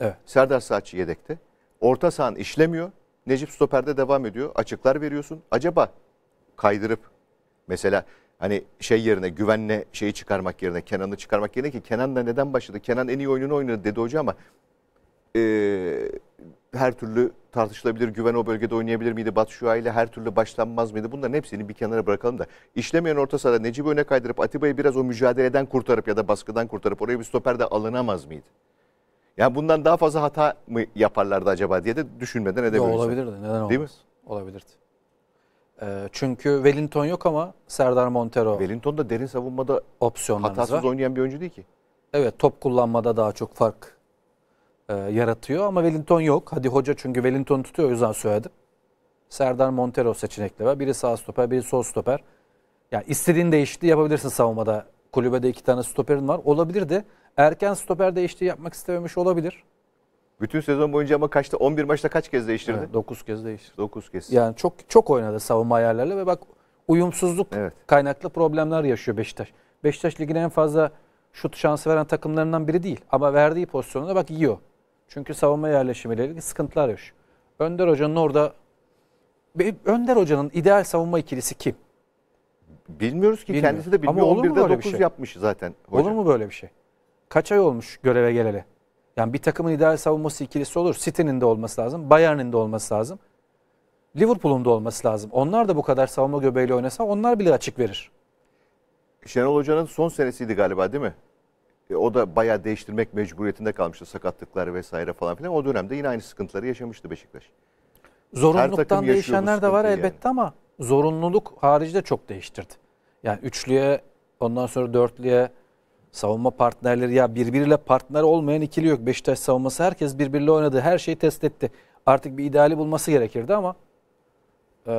Evet. Serdar Saatçı yedekte. Orta sahan işlemiyor. Necip Stoper'de devam ediyor. Açıklar veriyorsun. Acaba kaydırıp mesela Hani şey yerine güvenle şeyi çıkarmak yerine Kenan'ı çıkarmak yerine ki Kenan da neden başladı? Kenan en iyi oyununu oynadı dedi hoca ama e, her türlü tartışılabilir güven o bölgede oynayabilir miydi? Batu Şua ile her türlü başlanmaz mıydı? Bunların hepsini bir kenara bırakalım da işlemeyen orta sahada Necip'i öne kaydırıp Atiba'yı biraz o mücadeleden kurtarıp ya da baskıdan kurtarıp oraya bir stoper de alınamaz mıydı? Yani bundan daha fazla hata mı yaparlardı acaba diye de düşünmeden edebiliriz. Olabilirdi. Neden olmaz? Değil mi? Olabilirdi. Ee, çünkü Wellington yok ama Serdar Montero. Wellington da derin savunmada opsiyonlarımız hatasız var. oynayan bir oyuncu değil ki. Evet top kullanmada daha çok fark e, yaratıyor ama Wellington yok. Hadi hoca çünkü Wellington tutuyor o yüzden söyledim. Serdar Montero seçenekleri var. Biri sağ stoper, biri sol stoper. Yani istediğin değişti, yapabilirsin savunmada. Kulübede iki tane stoperin var. Olabilir de erken stoper değişti yapmak istememiş olabilir. Bütün sezon boyunca ama kaçta 11 maçta kaç kez değiştirdi? Evet, 9 kez değiştirdi. 9 kez. Yani çok çok oynadı savunma ayarlarıyla ve bak uyumsuzluk evet. kaynaklı problemler yaşıyor Beşiktaş. Beşiktaş ligin en fazla şut şansı veren takımlarından biri değil ama verdiği pozisyonda bak yiyor. Çünkü savunma yerleşimiyle ilgili sıkıntılar yaşıyor. Önder Hoca'nın orada Önder Hoca'nın ideal savunma ikilisi kim? Bilmiyoruz ki Bilmiyorum. kendisi de bilmiyor. Ama olur 11'de 9 şey? yapmış zaten hoca. Olur mu böyle bir şey? Kaç ay olmuş göreve geleli? Yani bir takımın ideal savunması ikilisi olur. City'nin de olması lazım. Bayern'in de olması lazım. Liverpool'un da olması lazım. Onlar da bu kadar savunma göbeğiyle oynasa onlar bile açık verir. Şenol Hoca'nın son senesiydi galiba değil mi? E, o da bayağı değiştirmek mecburiyetinde kalmıştı. Sakatlıklar vesaire falan filan. O dönemde yine aynı sıkıntıları yaşamıştı Beşiktaş. Zorunluluktan değişenler de var yani. elbette ama zorunluluk harici de çok değiştirdi. Yani üçlüye ondan sonra dörtlüye savunma partnerleri ya birbiriyle partner olmayan ikili yok. Beşiktaş savunması herkes birbiriyle oynadı. Her şeyi test etti. Artık bir ideali bulması gerekirdi ama e,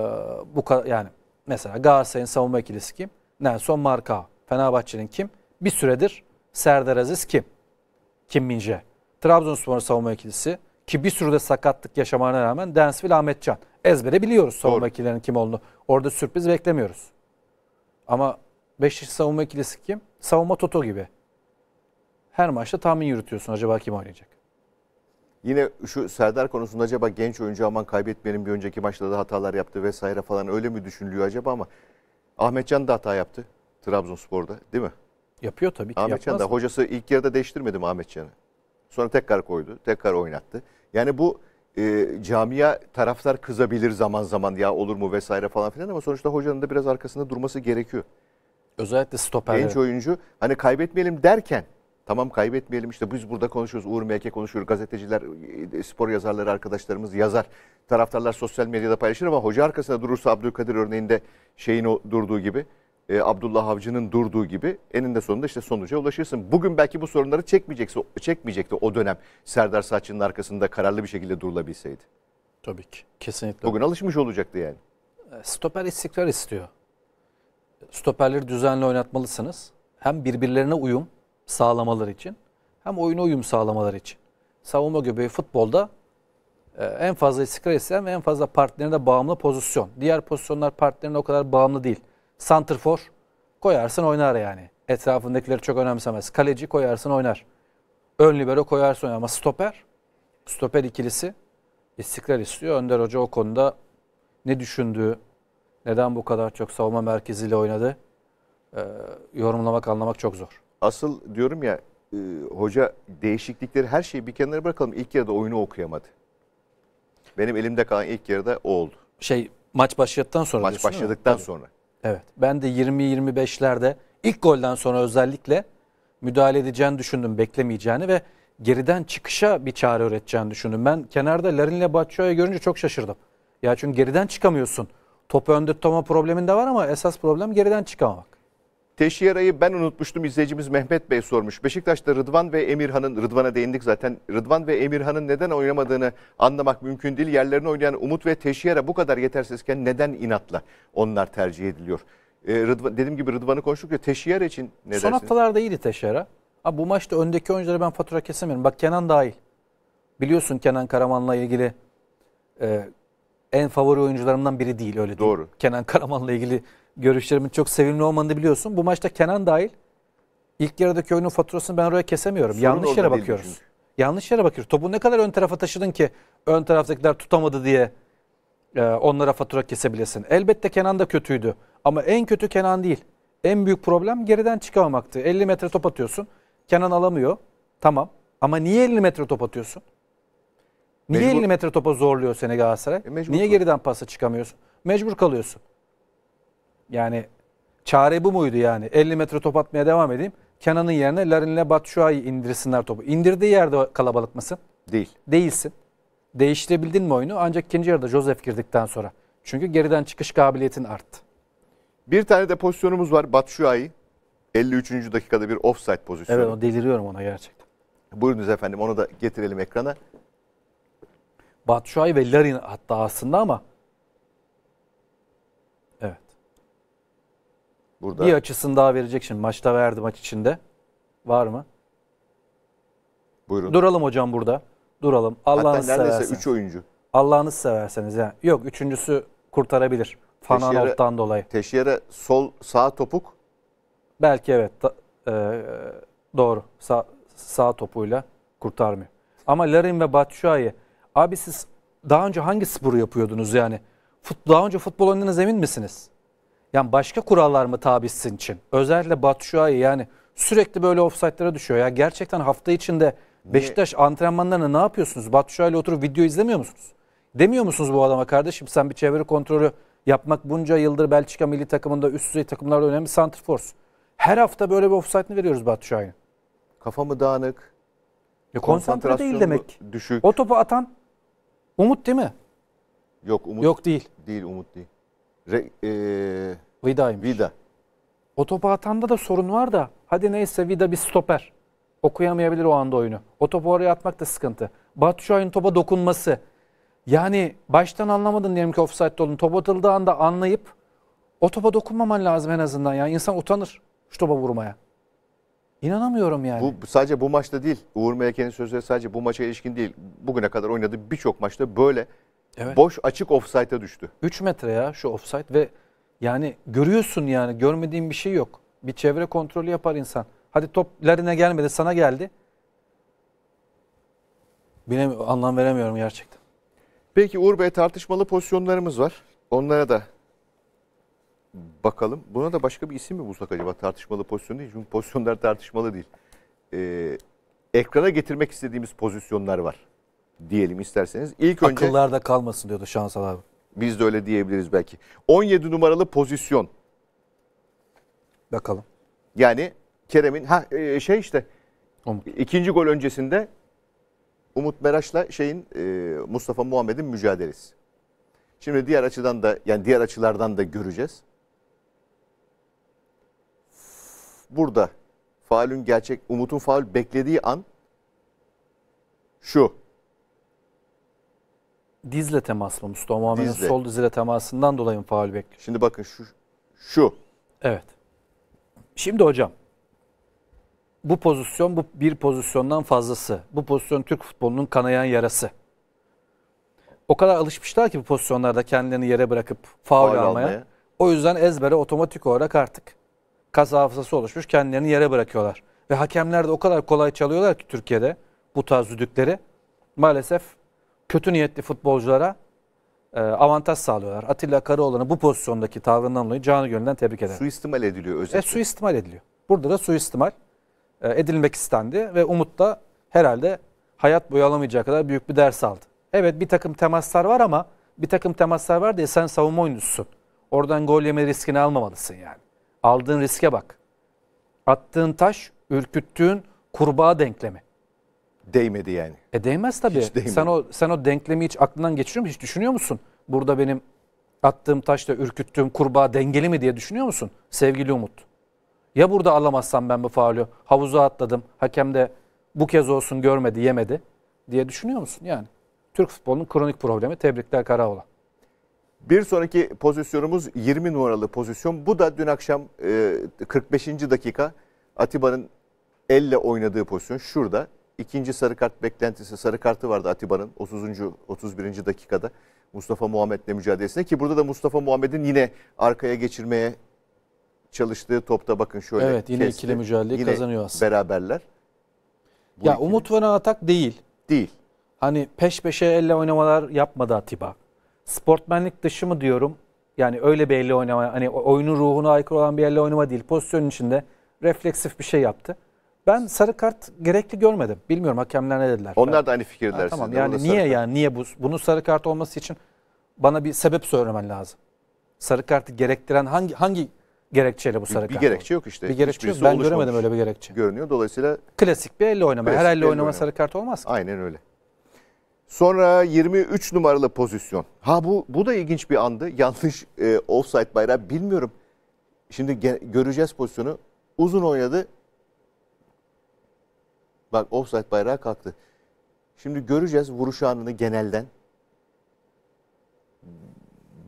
bu yani mesela Galatasaray'ın savunma ikilisi kim? Nelson Marka. Fenerbahçe'nin kim? Bir süredir Serdar Aziz kim? Kim mince? Trabzonspor'un savunma ikilisi ki bir sürü de sakatlık yaşamana rağmen Densville Ahmetcan. Ezbere biliyoruz savunma ikilerinin kim olduğunu. Orada sürpriz beklemiyoruz. Ama Beşiktaş savunma ikilisi kim? Savunma Toto gibi. Her maçta tahmin yürütüyorsun acaba kim oynayacak? Yine şu Serdar konusunda acaba genç oyuncu aman kaybetmeyelim bir önceki maçta da hatalar yaptı vesaire falan öyle mi düşünülüyor acaba ama Ahmetcan da hata yaptı Trabzonspor'da değil mi? Yapıyor tabii ki. Ahmetcan da hocası ilk yarıda değiştirmedi mi Ahmetcan'ı? Sonra tekrar koydu, tekrar oynattı. Yani bu e, camia taraftar kızabilir zaman zaman ya olur mu vesaire falan filan ama sonuçta hocanın da biraz arkasında durması gerekiyor. Özellikle stoper. Genç oyuncu hani kaybetmeyelim derken tamam kaybetmeyelim işte biz burada konuşuyoruz. Uğur Melke konuşuyor. Gazeteciler, e, spor yazarları arkadaşlarımız yazar. Taraftarlar sosyal medyada paylaşır ama hoca arkasında durursa Abdülkadir örneğinde şeyin o, durduğu gibi e, Abdullah Avcı'nın durduğu gibi eninde sonunda işte sonuca ulaşırsın. Bugün belki bu sorunları çekmeyecekse çekmeyecekti o dönem Serdar Saçı'nın arkasında kararlı bir şekilde durulabilseydi. Tabii ki. Kesinlikle. Bugün alışmış olacaktı yani. E, stoper istikrar istiyor stoperleri düzenli oynatmalısınız. Hem birbirlerine uyum sağlamaları için hem oyuna uyum sağlamaları için. Savunma göbeği futbolda e, en fazla istikrar isteyen ve en fazla partnerine bağımlı pozisyon. Diğer pozisyonlar partnerine o kadar bağımlı değil. Santrfor koyarsın oynar yani. Etrafındakileri çok önemsemez. Kaleci koyarsın oynar. Ön libero koyarsın oynar. Ama stoper, stoper ikilisi istikrar istiyor. Önder Hoca o konuda ne düşündüğü, neden bu kadar çok savunma merkeziyle oynadı ee, yorumlamak, anlamak çok zor. Asıl diyorum ya e, hoca değişiklikleri her şeyi bir kenara bırakalım. İlk yarıda oyunu okuyamadı. Benim elimde kalan ilk yarıda o oldu. Şey maç başladıktan sonra Maç başladıktan sonra. Evet. Ben de 20-25'lerde ilk golden sonra özellikle müdahale edeceğini düşündüm, beklemeyeceğini ve geriden çıkışa bir çare üreteceğini düşündüm. Ben kenarda Larin Batçoya görünce çok şaşırdım. Ya çünkü geriden çıkamıyorsun. Topu önde tutma probleminde var ama esas problem geriden çıkamamak. Teşhira'yı ben unutmuştum izleyicimiz Mehmet Bey sormuş. Beşiktaş'ta Rıdvan ve Emirhan'ın, Rıdvan'a değindik zaten. Rıdvan ve Emirhan'ın neden oynamadığını anlamak mümkün değil. Yerlerini oynayan Umut ve Teşhira bu kadar yetersizken neden inatla onlar tercih ediliyor? Ee, Rıdvan, dediğim gibi Rıdvan'ı konuştuk ya Teşhira için ne dersiniz? Son haftalarda iyiydi Teşhira. Abi bu maçta öndeki oyunculara ben fatura kesemiyorum. Bak Kenan dahil. Biliyorsun Kenan Karaman'la ilgili e, en favori oyuncularımdan biri değil öyle değil. Doğru. Kenan Karaman'la ilgili görüşlerimin çok sevimli olmadığını biliyorsun. Bu maçta Kenan dahil ilk yarıdaki oyunun faturasını ben oraya kesemiyorum. Sorun Yanlış yere bakıyoruz. Yanlış yere bakıyoruz. Topu ne kadar ön tarafa taşıdın ki ön taraftakiler tutamadı diye e, onlara fatura kesebilirsin. Elbette Kenan da kötüydü ama en kötü Kenan değil. En büyük problem geriden çıkamamaktı. 50 metre top atıyorsun. Kenan alamıyor. Tamam. Ama niye 50 metre top atıyorsun? Niye 50 metre topa zorluyor seni Galatasaray? E Niye geriden pasa çıkamıyorsun? Mecbur kalıyorsun. Yani çare bu muydu yani? 50 metre top atmaya devam edeyim. Kenan'ın yerine Larin'le Batshuayi indirsinler topu. İndirdiği yerde kalabalık mısın? Değil. Değilsin. Değiştirebildin mi oyunu? Ancak ikinci yarıda Joseph girdikten sonra. Çünkü geriden çıkış kabiliyetin arttı. Bir tane de pozisyonumuz var. Batshuayi 53. dakikada bir offside pozisyonu. Evet deliriyorum ona gerçekten. Buyurunuz efendim onu da getirelim ekrana. Batshuayi ve Larin hatta aslında ama evet. Burada. Bir açısını daha verecek şimdi. Maçta verdi maç içinde. Var mı? Buyurun. Duralım hocam burada. Duralım. Allah'ını Hatta neredeyse 3 oyuncu. Allah'ını severseniz. Yani. Yok üçüncüsü kurtarabilir. Fananov'dan dolayı. Teşyere sol sağ topuk. Belki evet. Da, e, doğru. Sa, sağ topuyla kurtarmıyor. Ama Larin ve Batshuayi Abi siz daha önce hangi sporu yapıyordunuz yani? Fut, daha önce futbol oynadınız emin misiniz? Yani başka kurallar mı tabi için? Özellikle Batu Şua'yı yani sürekli böyle offside'lara düşüyor. Ya gerçekten hafta içinde Beşiktaş Niye? antrenmanlarına ne yapıyorsunuz? Batu Şuha ile oturup video izlemiyor musunuz? Demiyor musunuz bu adama kardeşim sen bir çevre kontrolü yapmak bunca yıldır Belçika milli takımında üst düzey takımlarda önemli santrfors. Her hafta böyle bir offside'ını veriyoruz Batu Şuha'ya. Kafa mı dağınık? Ya konsantre değil demek. Düşük. O topu atan Umut değil mi? Yok Umut. Yok değil. Değil Umut değil. Re, e, Vida'ymış. Vida. O topu atanda da sorun var da hadi neyse Vida bir stoper. Okuyamayabilir o anda oyunu. O topu oraya atmak da sıkıntı. Batu Şahin topa dokunması. Yani baştan anlamadın diyelim ki offside olduğunu. Top atıldığı anda anlayıp o topa dokunmaman lazım en azından. Yani insan utanır şu topa vurmaya. İnanamıyorum yani. Bu sadece bu maçta değil. Uğur Melke'nin sözleri sadece bu maça ilişkin değil. Bugüne kadar oynadığı birçok maçta böyle evet. boş açık offside'e düştü. 3 metre ya şu offside ve yani görüyorsun yani görmediğin bir şey yok. Bir çevre kontrolü yapar insan. Hadi top gelmedi sana geldi. Bilemi anlam veremiyorum gerçekten. Peki Uğur Bey tartışmalı pozisyonlarımız var. Onlara da bakalım. Buna da başka bir isim mi bulsak acaba tartışmalı pozisyon değil. Çünkü pozisyonlar tartışmalı değil. Ee, ekrana getirmek istediğimiz pozisyonlar var diyelim isterseniz. İlk önce akıllarda kalmasın diyordu Şansal abi. Biz de öyle diyebiliriz belki. 17 numaralı pozisyon. Bakalım. Yani Kerem'in ha e, şey işte Umut. ikinci gol öncesinde Umut Meraş'la şeyin e, Mustafa Muhammed'in mücadelesi. Şimdi diğer açıdan da yani diğer açılardan da göreceğiz. burada faulün gerçek Umut'un faul beklediği an şu. Dizle temaslı Mustafa Muhammed'in Dizle. sol dizle temasından dolayı mı faul bekliyor? Şimdi bakın şu şu. Evet. Şimdi hocam bu pozisyon bu bir pozisyondan fazlası. Bu pozisyon Türk futbolunun kanayan yarası. O kadar alışmışlar ki bu pozisyonlarda kendilerini yere bırakıp faul almaya. almaya. O yüzden ezbere otomatik olarak artık kas hafızası oluşmuş kendilerini yere bırakıyorlar. Ve hakemler de o kadar kolay çalıyorlar ki Türkiye'de bu tarz düdükleri maalesef kötü niyetli futbolculara e, avantaj sağlıyorlar. Atilla Karaoğlan'ın bu pozisyondaki tavrından dolayı canı gönülden tebrik ederim. Suistimal ediliyor özellikle. E, suistimal ediliyor. Burada da suistimal e, edilmek istendi ve Umut da herhalde hayat boyu alamayacak kadar büyük bir ders aldı. Evet bir takım temaslar var ama bir takım temaslar var diye sen savunma oyuncusun. Oradan gol yeme riskini almamalısın yani. Aldığın riske bak. Attığın taş, ürküttüğün kurbağa denklemi. Değmedi yani. E değmez tabii. Hiç değmedi. Sen o sen o denklemi hiç aklından geçiriyor musun? Hiç düşünüyor musun? Burada benim attığım taşla ürküttüğüm kurbağa dengeli mi diye düşünüyor musun? Sevgili Umut. Ya burada alamazsam ben bu faulü havuza atladım. Hakem de bu kez olsun görmedi, yemedi diye düşünüyor musun? Yani Türk futbolunun kronik problemi. Tebrikler Karaoğlan. Bir sonraki pozisyonumuz 20 numaralı pozisyon. Bu da dün akşam 45. E, dakika Atiba'nın elle oynadığı pozisyon. Şurada ikinci sarı kart beklentisi sarı kartı vardı Atiba'nın 30. 31. dakikada Mustafa Muhammed'le mücadelesinde ki burada da Mustafa Muhammed'in yine arkaya geçirmeye çalıştığı topta bakın şöyle Evet yine kesti. ikili mücadele kazanıyor aslında. Beraberler. Bu ya ikili. umut veren atak değil. Değil. Hani peş peşe elle oynamalar yapmadı Atiba sportmenlik dışı mı diyorum. Yani öyle bir elle oynama hani oyunun ruhuna aykırı olan bir elle oynama değil. Pozisyonun içinde refleksif bir şey yaptı. Ben sarı kart gerekli görmedim. Bilmiyorum hakemler ne dediler. Onlar ben. da aynı fikirdiler. Ha, tamam yani niye yani niye bu bunun sarı kart olması için bana bir sebep söylemen lazım. Sarı kartı gerektiren hangi hangi gerekçeyle bu sarı bir, kart? Bir gerekçe oldu? yok işte. Bir gerekçe yok. Ben oluşmamış. göremedim öyle bir gerekçe. Görünüyor dolayısıyla. Klasik bir elle oynama. Her elle oynama, oynama sarı kart olmaz ki. Aynen öyle. Sonra 23 numaralı pozisyon. Ha bu bu da ilginç bir andı. Yanlış e, offside bayrağı bilmiyorum. Şimdi göreceğiz pozisyonu. Uzun oynadı. Bak offside bayrağı kalktı. Şimdi göreceğiz vuruş anını genelden.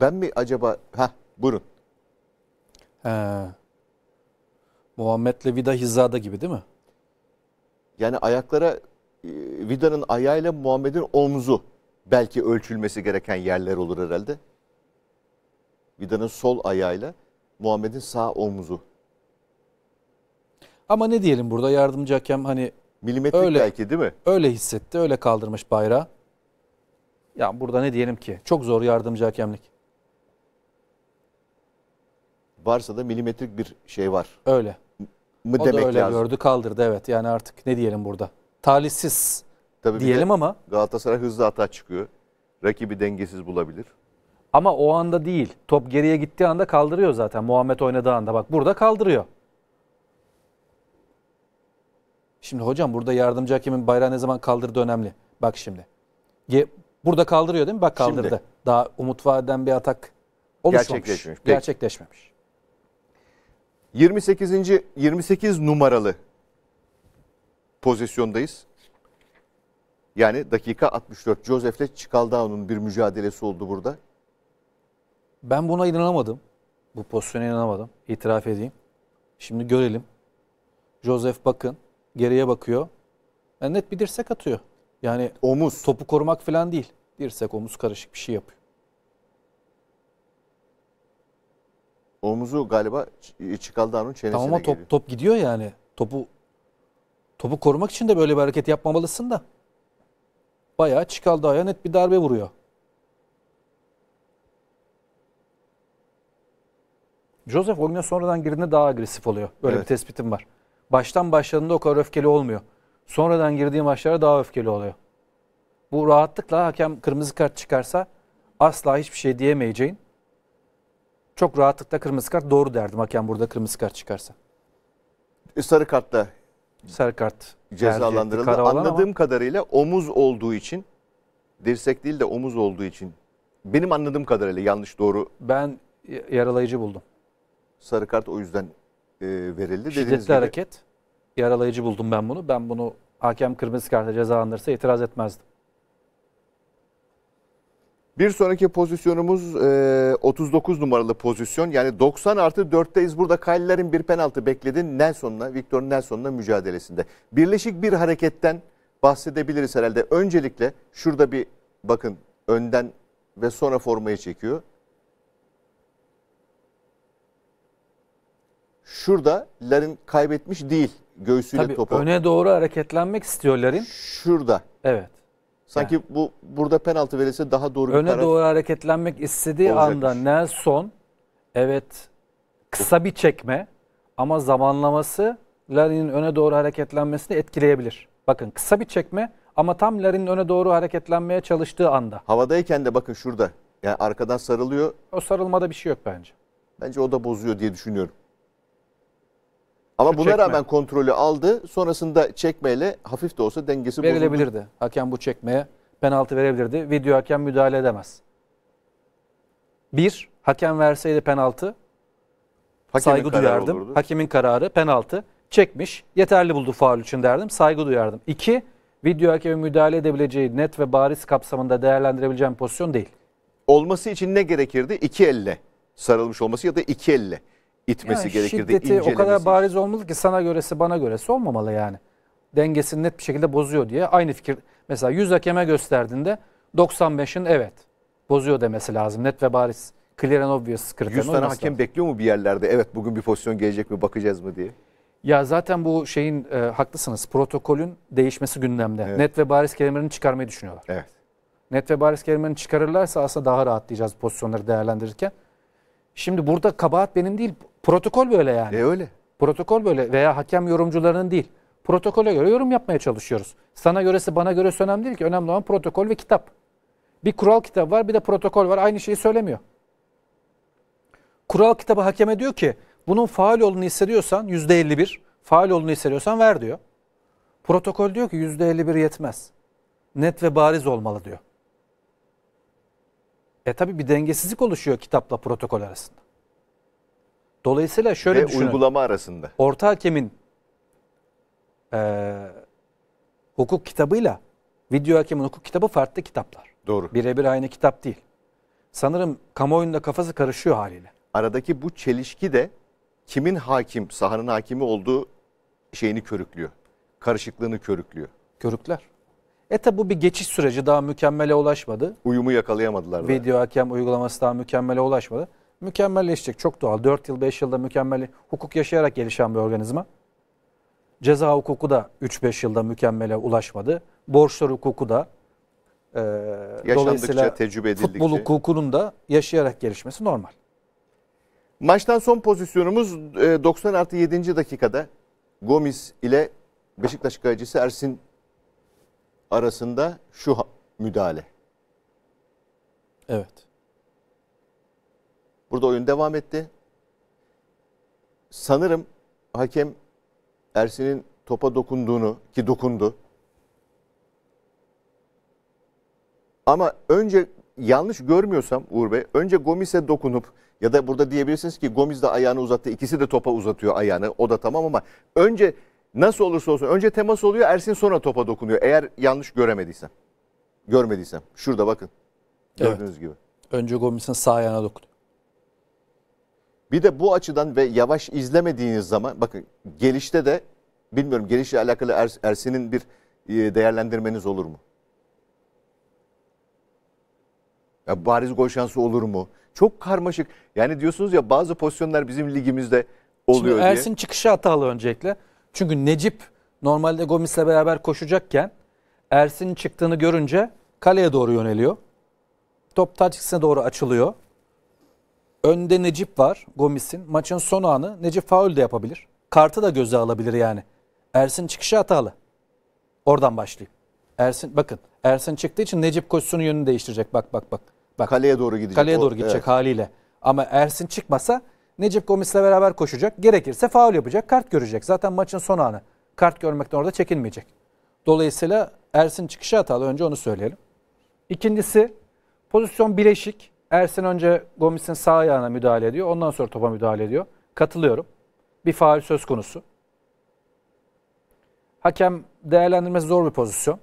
Ben mi acaba... ha buyurun. He. Ee, Muhammed'le Vida hizada gibi değil mi? Yani ayaklara ee, Vida'nın ayağıyla Muhammed'in omzu belki ölçülmesi gereken yerler olur herhalde. Vida'nın sol ayağıyla Muhammed'in sağ omuzu. Ama ne diyelim burada yardımcı hakem hani milimetrik öyle, belki değil mi? Öyle hissetti, öyle kaldırmış bayrağı. Ya burada ne diyelim ki? Çok zor yardımcı hakemlik. Varsa da milimetrik bir şey var. Öyle. mı o demek da öyle lazım? gördü kaldırdı evet. Yani artık ne diyelim burada? talihsiz Tabii diyelim ama. Galatasaray hızlı hata çıkıyor. Rakibi dengesiz bulabilir. Ama o anda değil. Top geriye gittiği anda kaldırıyor zaten. Muhammed oynadığı anda bak burada kaldırıyor. Şimdi hocam burada yardımcı hakemin bayrağı ne zaman kaldırdığı önemli. Bak şimdi. Ge burada kaldırıyor değil mi? Bak kaldırdı. Şimdi, Daha umut vaden bir atak oluşmamış. Gerçekleşmemiş. Gerçekleşmemiş. 28. 28 numaralı pozisyondayız. Yani dakika 64. Joseph'le Çikaldao'nun bir mücadelesi oldu burada. Ben buna inanamadım. Bu pozisyona inanamadım. İtiraf edeyim. Şimdi görelim. Joseph bakın. Geriye bakıyor. Yani net bir dirsek atıyor. Yani omuz. topu korumak falan değil. Dirsek omuz karışık bir şey yapıyor. Omuzu galiba Çikaldao'nun çenesine tamam, ama top, top gidiyor yani. Topu Topu korumak için de böyle bir hareket yapmamalısın da. Bayağı Çikaldağ'a net bir darbe vuruyor. Joseph oyuna sonradan girdiğinde daha agresif oluyor. Böyle evet. bir tespitim var. Baştan başladığında o kadar öfkeli olmuyor. Sonradan girdiği maçlara daha öfkeli oluyor. Bu rahatlıkla hakem kırmızı kart çıkarsa asla hiçbir şey diyemeyeceğin. Çok rahatlıkla kırmızı kart doğru derdim hakem burada kırmızı kart çıkarsa. E, sarı kartta Serkart cezalandırıldı. Anladığım ama... kadarıyla omuz olduğu için dirsek değil de omuz olduğu için benim anladığım kadarıyla yanlış doğru. Ben yaralayıcı buldum. Sarı kart o yüzden e, verildi. Şiddetli Dediğiniz hareket yaralayıcı buldum ben bunu. Ben bunu hakem kırmızı karta cezalandırsa itiraz etmezdim. Bir sonraki pozisyonumuz e, 39 numaralı pozisyon. Yani 90 artı 4'teyiz. Burada Kayliler'in bir penaltı bekledi Nelson'la, Victor Nelson'la mücadelesinde. Birleşik bir hareketten bahsedebiliriz herhalde. Öncelikle şurada bir bakın önden ve sonra formaya çekiyor. Şurada Larin kaybetmiş değil göğsüyle Tabii topu. Öne doğru hareketlenmek istiyor Larin. Şurada. Evet. Sanki yani. bu burada penaltı verilse daha doğru Öne bir karar. doğru hareketlenmek istediği olacakmış. anda Nelson evet kısa bir çekme ama zamanlaması Larin'in öne doğru hareketlenmesini etkileyebilir. Bakın kısa bir çekme ama tam Larin'in öne doğru hareketlenmeye çalıştığı anda. Havadayken de bakın şurada. Yani arkadan sarılıyor. O sarılmada bir şey yok bence. Bence o da bozuyor diye düşünüyorum. Ama buna çekme. rağmen kontrolü aldı. Sonrasında çekmeyle hafif de olsa dengesi bozuldu. Verilebilirdi. Hakem bu çekmeye penaltı verebilirdi. Video hakem müdahale edemez. Bir, hakem verseydi penaltı Hakemin saygı duyardım. Olurdu. Hakemin kararı penaltı çekmiş. Yeterli buldu faul için derdim. Saygı duyardım. İki, video hakeme müdahale edebileceği net ve bariz kapsamında değerlendirebileceğim pozisyon değil. Olması için ne gerekirdi? İki elle sarılmış olması ya da iki elle itmesi yani gerekirdi. Şiddeti o kadar bariz olmalı ki sana göresi bana göresi olmamalı yani. Dengesini net bir şekilde bozuyor diye. Aynı fikir mesela 100 hakeme gösterdiğinde 95'in evet bozuyor demesi lazım. Net ve bariz. Clear and obvious kriterin 100 tane hakem lazım. bekliyor mu bir yerlerde? Evet bugün bir pozisyon gelecek mi bakacağız mı diye. Ya zaten bu şeyin e, haklısınız protokolün değişmesi gündemde. Evet. Net ve bariz kelimelerini çıkarmayı düşünüyorlar. Evet. Net ve bariz kelimelerini çıkarırlarsa aslında daha rahatlayacağız pozisyonları değerlendirirken. Şimdi burada kabahat benim değil Protokol böyle yani. E öyle. Protokol böyle veya hakem yorumcularının değil. Protokole göre yorum yapmaya çalışıyoruz. Sana göresi bana göresi önemli değil ki. Önemli olan protokol ve kitap. Bir kural kitabı var bir de protokol var. Aynı şeyi söylemiyor. Kural kitabı hakeme diyor ki bunun faal olduğunu hissediyorsan %51, faal olduğunu hissediyorsan ver diyor. Protokol diyor ki %51 yetmez. Net ve bariz olmalı diyor. E tabi bir dengesizlik oluşuyor kitapla protokol arasında. Dolayısıyla şöyle Ve uygulama arasında. Orta hakemin e, hukuk kitabıyla video hakemin hukuk kitabı farklı kitaplar. Doğru. Birebir aynı kitap değil. Sanırım kamuoyunda kafası karışıyor haliyle. Aradaki bu çelişki de kimin hakim, sahanın hakimi olduğu şeyini körüklüyor. Karışıklığını körüklüyor. Körükler. E tabi bu bir geçiş süreci daha mükemmele ulaşmadı. Uyumu yakalayamadılar. Video hakem uygulaması daha mükemmele ulaşmadı mükemmelleşecek. Çok doğal. 4 yıl 5 yılda mükemmel hukuk yaşayarak gelişen bir organizma. Ceza hukuku da 3-5 yılda mükemmele ulaşmadı. Borçlar hukuku da e, dolayısıyla tecrübe edildikçe. futbol hukukunun da yaşayarak gelişmesi normal. Maçtan son pozisyonumuz 90 e, artı 7. dakikada Gomis ile Beşiktaş kalecisi Ersin arasında şu müdahale. Evet. Burada oyun devam etti. Sanırım hakem Ersin'in topa dokunduğunu ki dokundu. Ama önce yanlış görmüyorsam Uğur Bey önce Gomis'e dokunup ya da burada diyebilirsiniz ki Gomis de ayağını uzattı. ikisi de topa uzatıyor ayağını. O da tamam ama önce nasıl olursa olsun önce temas oluyor Ersin sonra topa dokunuyor. Eğer yanlış göremediysem. Görmediysem. Şurada bakın. Gördüğünüz evet. gibi. Önce Gomis'in sağ ayağına dokundu. Bir de bu açıdan ve yavaş izlemediğiniz zaman bakın gelişte de bilmiyorum gelişle alakalı er, Ersin'in bir e, değerlendirmeniz olur mu? Ya bariz gol şansı olur mu? Çok karmaşık. Yani diyorsunuz ya bazı pozisyonlar bizim ligimizde oluyor Şimdi Ersin diye. çıkışı hatalı öncelikle. Çünkü Necip normalde Gomis'le beraber koşacakken Ersin'in çıktığını görünce kaleye doğru yöneliyor. Top taçkisine doğru açılıyor. Önde Necip var Gomis'in. Maçın son anı Necip faul de yapabilir. Kartı da göze alabilir yani. Ersin çıkışı hatalı. Oradan başlayayım. Ersin bakın Ersin çıktığı için Necip koşusunun yönünü değiştirecek. Bak bak bak. bak. Kaleye doğru gidecek. Kaleye doğru gidecek evet. haliyle. Ama Ersin çıkmasa Necip Gomis'le beraber koşacak. Gerekirse faul yapacak. Kart görecek. Zaten maçın son anı. Kart görmekten orada çekinmeyecek. Dolayısıyla Ersin çıkışı hatalı. Önce onu söyleyelim. İkincisi pozisyon bileşik. Ersin önce Gomis'in sağ ayağına müdahale ediyor. Ondan sonra topa müdahale ediyor. Katılıyorum. Bir faal söz konusu. Hakem değerlendirmesi zor bir pozisyon.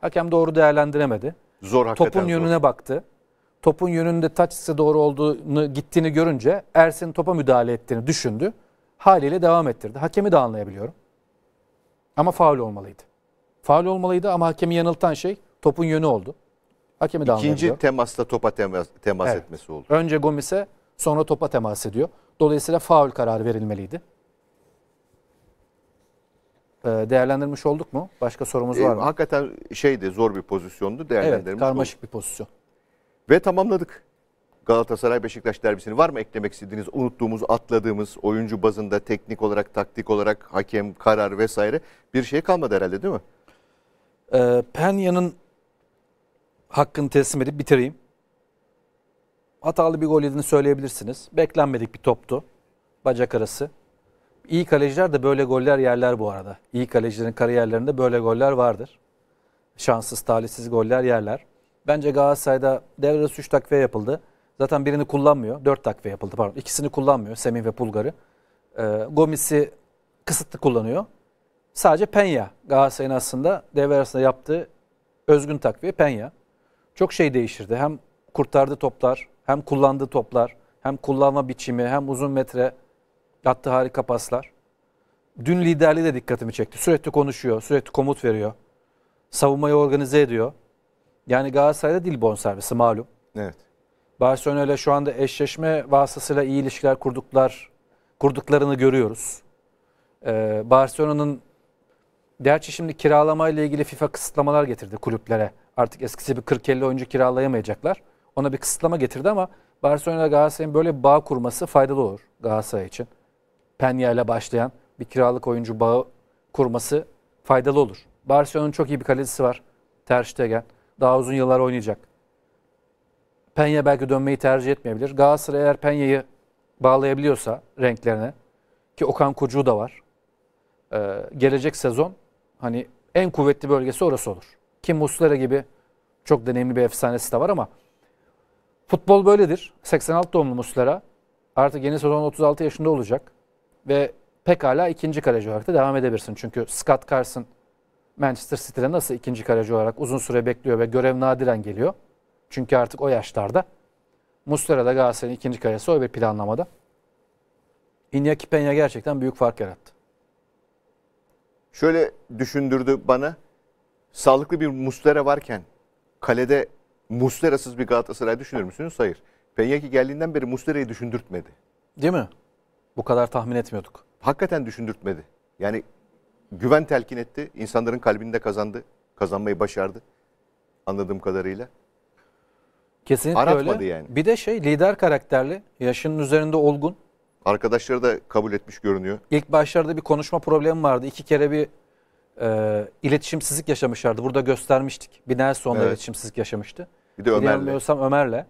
Hakem doğru değerlendiremedi. Zor hakikaten Topun yönüne zor. baktı. Topun yönünde taçsı doğru olduğunu gittiğini görünce Ersin topa müdahale ettiğini düşündü. Haliyle devam ettirdi. Hakemi de anlayabiliyorum. Ama faul olmalıydı. Faul olmalıydı ama hakemi yanıltan şey topun yönü oldu. Hakemi İkinci temasla topa temas, temas evet. etmesi oldu. Önce Gomis'e sonra topa temas ediyor. Dolayısıyla faul kararı verilmeliydi. Ee, değerlendirmiş olduk mu? Başka sorumuz ee, var mı? Hakikaten şeydi zor bir pozisyondu. Değerlendirmiş evet karmaşık olduk. bir pozisyon. Ve tamamladık. Galatasaray Beşiktaş derbisini var mı eklemek istediğiniz, unuttuğumuz, atladığımız, oyuncu bazında teknik olarak, taktik olarak, hakem, karar vesaire bir şey kalmadı herhalde değil mi? Ee, Penya'nın hakkını teslim edip bitireyim. Hatalı bir gol yediğini söyleyebilirsiniz. Beklenmedik bir toptu. Bacak arası. İyi kaleciler de böyle goller yerler bu arada. İyi kalecilerin kariyerlerinde böyle goller vardır. Şanssız, talihsiz goller yerler. Bence Galatasaray'da devre arası 3 takviye yapıldı. Zaten birini kullanmıyor. 4 takviye yapıldı pardon. İkisini kullanmıyor Semih ve Pulgar'ı. E, Gomis'i kısıtlı kullanıyor. Sadece Penya Galatasaray'ın aslında devre arasında yaptığı özgün takviye Penya çok şey değişirdi. Hem kurtardı toplar, hem kullandı toplar, hem kullanma biçimi, hem uzun metre attı harika paslar. Dün liderliği de dikkatimi çekti. Sürekli konuşuyor, sürekli komut veriyor. Savunmayı organize ediyor. Yani Galatasaray'da dil bonservisi malum. Evet. Barcelona ile şu anda eşleşme vasıtasıyla iyi ilişkiler kurduklar, kurduklarını görüyoruz. Ee, Barcelona'nın gerçi şimdi kiralamayla ilgili FIFA kısıtlamalar getirdi kulüplere. Artık eskisi gibi 40-50 oyuncu kiralayamayacaklar. Ona bir kısıtlama getirdi ama Barcelona Galatasaray'ın böyle bir bağ kurması faydalı olur Galatasaray için. Penya ile başlayan bir kiralık oyuncu bağı kurması faydalı olur. Barcelona'nın çok iyi bir kalecisi var. Ter Stegen. Daha uzun yıllar oynayacak. Penya belki dönmeyi tercih etmeyebilir. Galatasaray eğer Penya'yı bağlayabiliyorsa renklerine ki Okan Kocuğu da var. Ee, gelecek sezon hani en kuvvetli bölgesi orası olur. Ki Muslera gibi çok deneyimli bir efsanesi de var ama futbol böyledir. 86 doğumlu Muslera artık yeni sezon 36 yaşında olacak ve pekala ikinci kaleci olarak da devam edebilirsin. Çünkü Scott Carson Manchester City'de nasıl ikinci kaleci olarak uzun süre bekliyor ve görev nadiren geliyor. Çünkü artık o yaşlarda Muslera da Galatasaray'ın ikinci kalesi o bir planlamada. Iñaki Peña gerçekten büyük fark yarattı. Şöyle düşündürdü bana sağlıklı bir Muslera varken kalede Muslera'sız bir Galatasaray düşünür müsünüz? Hayır. Penyaki geldiğinden beri Muslera'yı düşündürtmedi. Değil mi? Bu kadar tahmin etmiyorduk. Hakikaten düşündürtmedi. Yani güven telkin etti. İnsanların kalbinde kazandı. Kazanmayı başardı. Anladığım kadarıyla. Kesinlikle Aratmadı öyle. yani. Bir de şey lider karakterli, yaşının üzerinde olgun. Arkadaşları da kabul etmiş görünüyor. İlk başlarda bir konuşma problemi vardı. İki kere bir e, iletişimsizlik yaşamışlardı. Burada göstermiştik. Binel sonunda evet. iletişimsizlik yaşamıştı. Bir de Ömer'le. Ömer'le.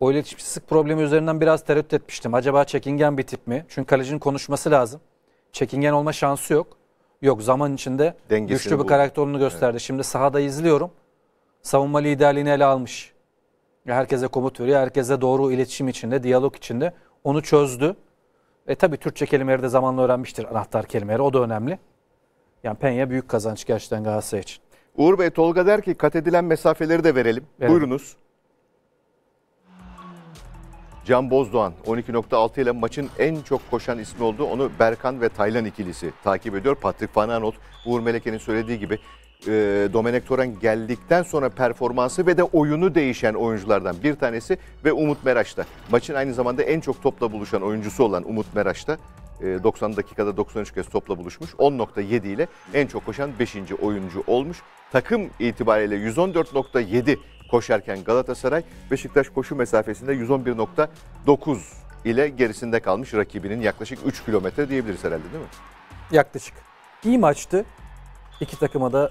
O iletişimsizlik problemi üzerinden biraz tereddüt etmiştim. Acaba çekingen bir tip mi? Çünkü kalecinin konuşması lazım. Çekingen olma şansı yok. Yok zaman içinde Dengesini güçlü bir karakterini gösterdi. Evet. Şimdi sahada izliyorum. Savunma liderliğini ele almış. Herkese komut veriyor. Herkese doğru iletişim içinde, diyalog içinde. Onu çözdü. E tabi Türkçe kelimeleri de zamanla öğrenmiştir anahtar kelimeleri. O da önemli. Yani Penya büyük kazanç gerçekten Galatasaray için. Uğur Bey Tolga der ki kat edilen mesafeleri de verelim. verelim. Buyurunuz. Can Bozdoğan 12.6 ile maçın en çok koşan ismi oldu. Onu Berkan ve Taylan ikilisi takip ediyor. Patrick Van Aanholt, Uğur Meleke'nin söylediği gibi e, Domenek Toren geldikten sonra performansı ve de oyunu değişen oyunculardan bir tanesi ve Umut Meraşta Maçın aynı zamanda en çok topla buluşan oyuncusu olan Umut Meraşta. 90 ee, dakikada 93 kez topla buluşmuş. 10.7 ile en çok koşan 5. oyuncu olmuş. Takım itibariyle 114.7 koşarken Galatasaray Beşiktaş koşu mesafesinde 111.9 ile gerisinde kalmış rakibinin yaklaşık 3 kilometre diyebiliriz herhalde değil mi? Yaklaşık. İyi maçtı. İki takıma da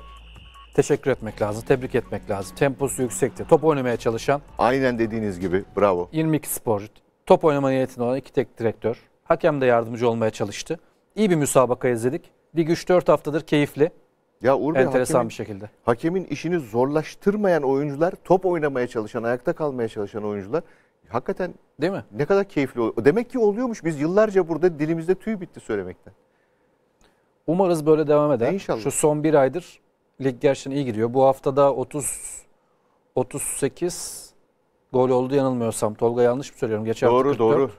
teşekkür etmek lazım, tebrik etmek lazım. Temposu yüksekti. Top oynamaya çalışan. Aynen dediğiniz gibi. Bravo. 22 sporcu. Top oynama niyetinde olan iki tek direktör. Hakem de yardımcı olmaya çalıştı. İyi bir müsabaka izledik. Lig 3-4 haftadır keyifli. Ya Uğur Bey, Enteresan hakemin, bir şekilde. Hakemin işini zorlaştırmayan oyuncular, top oynamaya çalışan, ayakta kalmaya çalışan oyuncular hakikaten değil mi? Ne kadar keyifli oluyor. Demek ki oluyormuş. Biz yıllarca burada dilimizde tüy bitti söylemekten. Umarız böyle devam eder. İnşallah. Şu son bir aydır lig gerçekten iyi gidiyor. Bu haftada 30 38 gol oldu yanılmıyorsam. Tolga yanlış mı söylüyorum? Geçen doğru 44. doğru.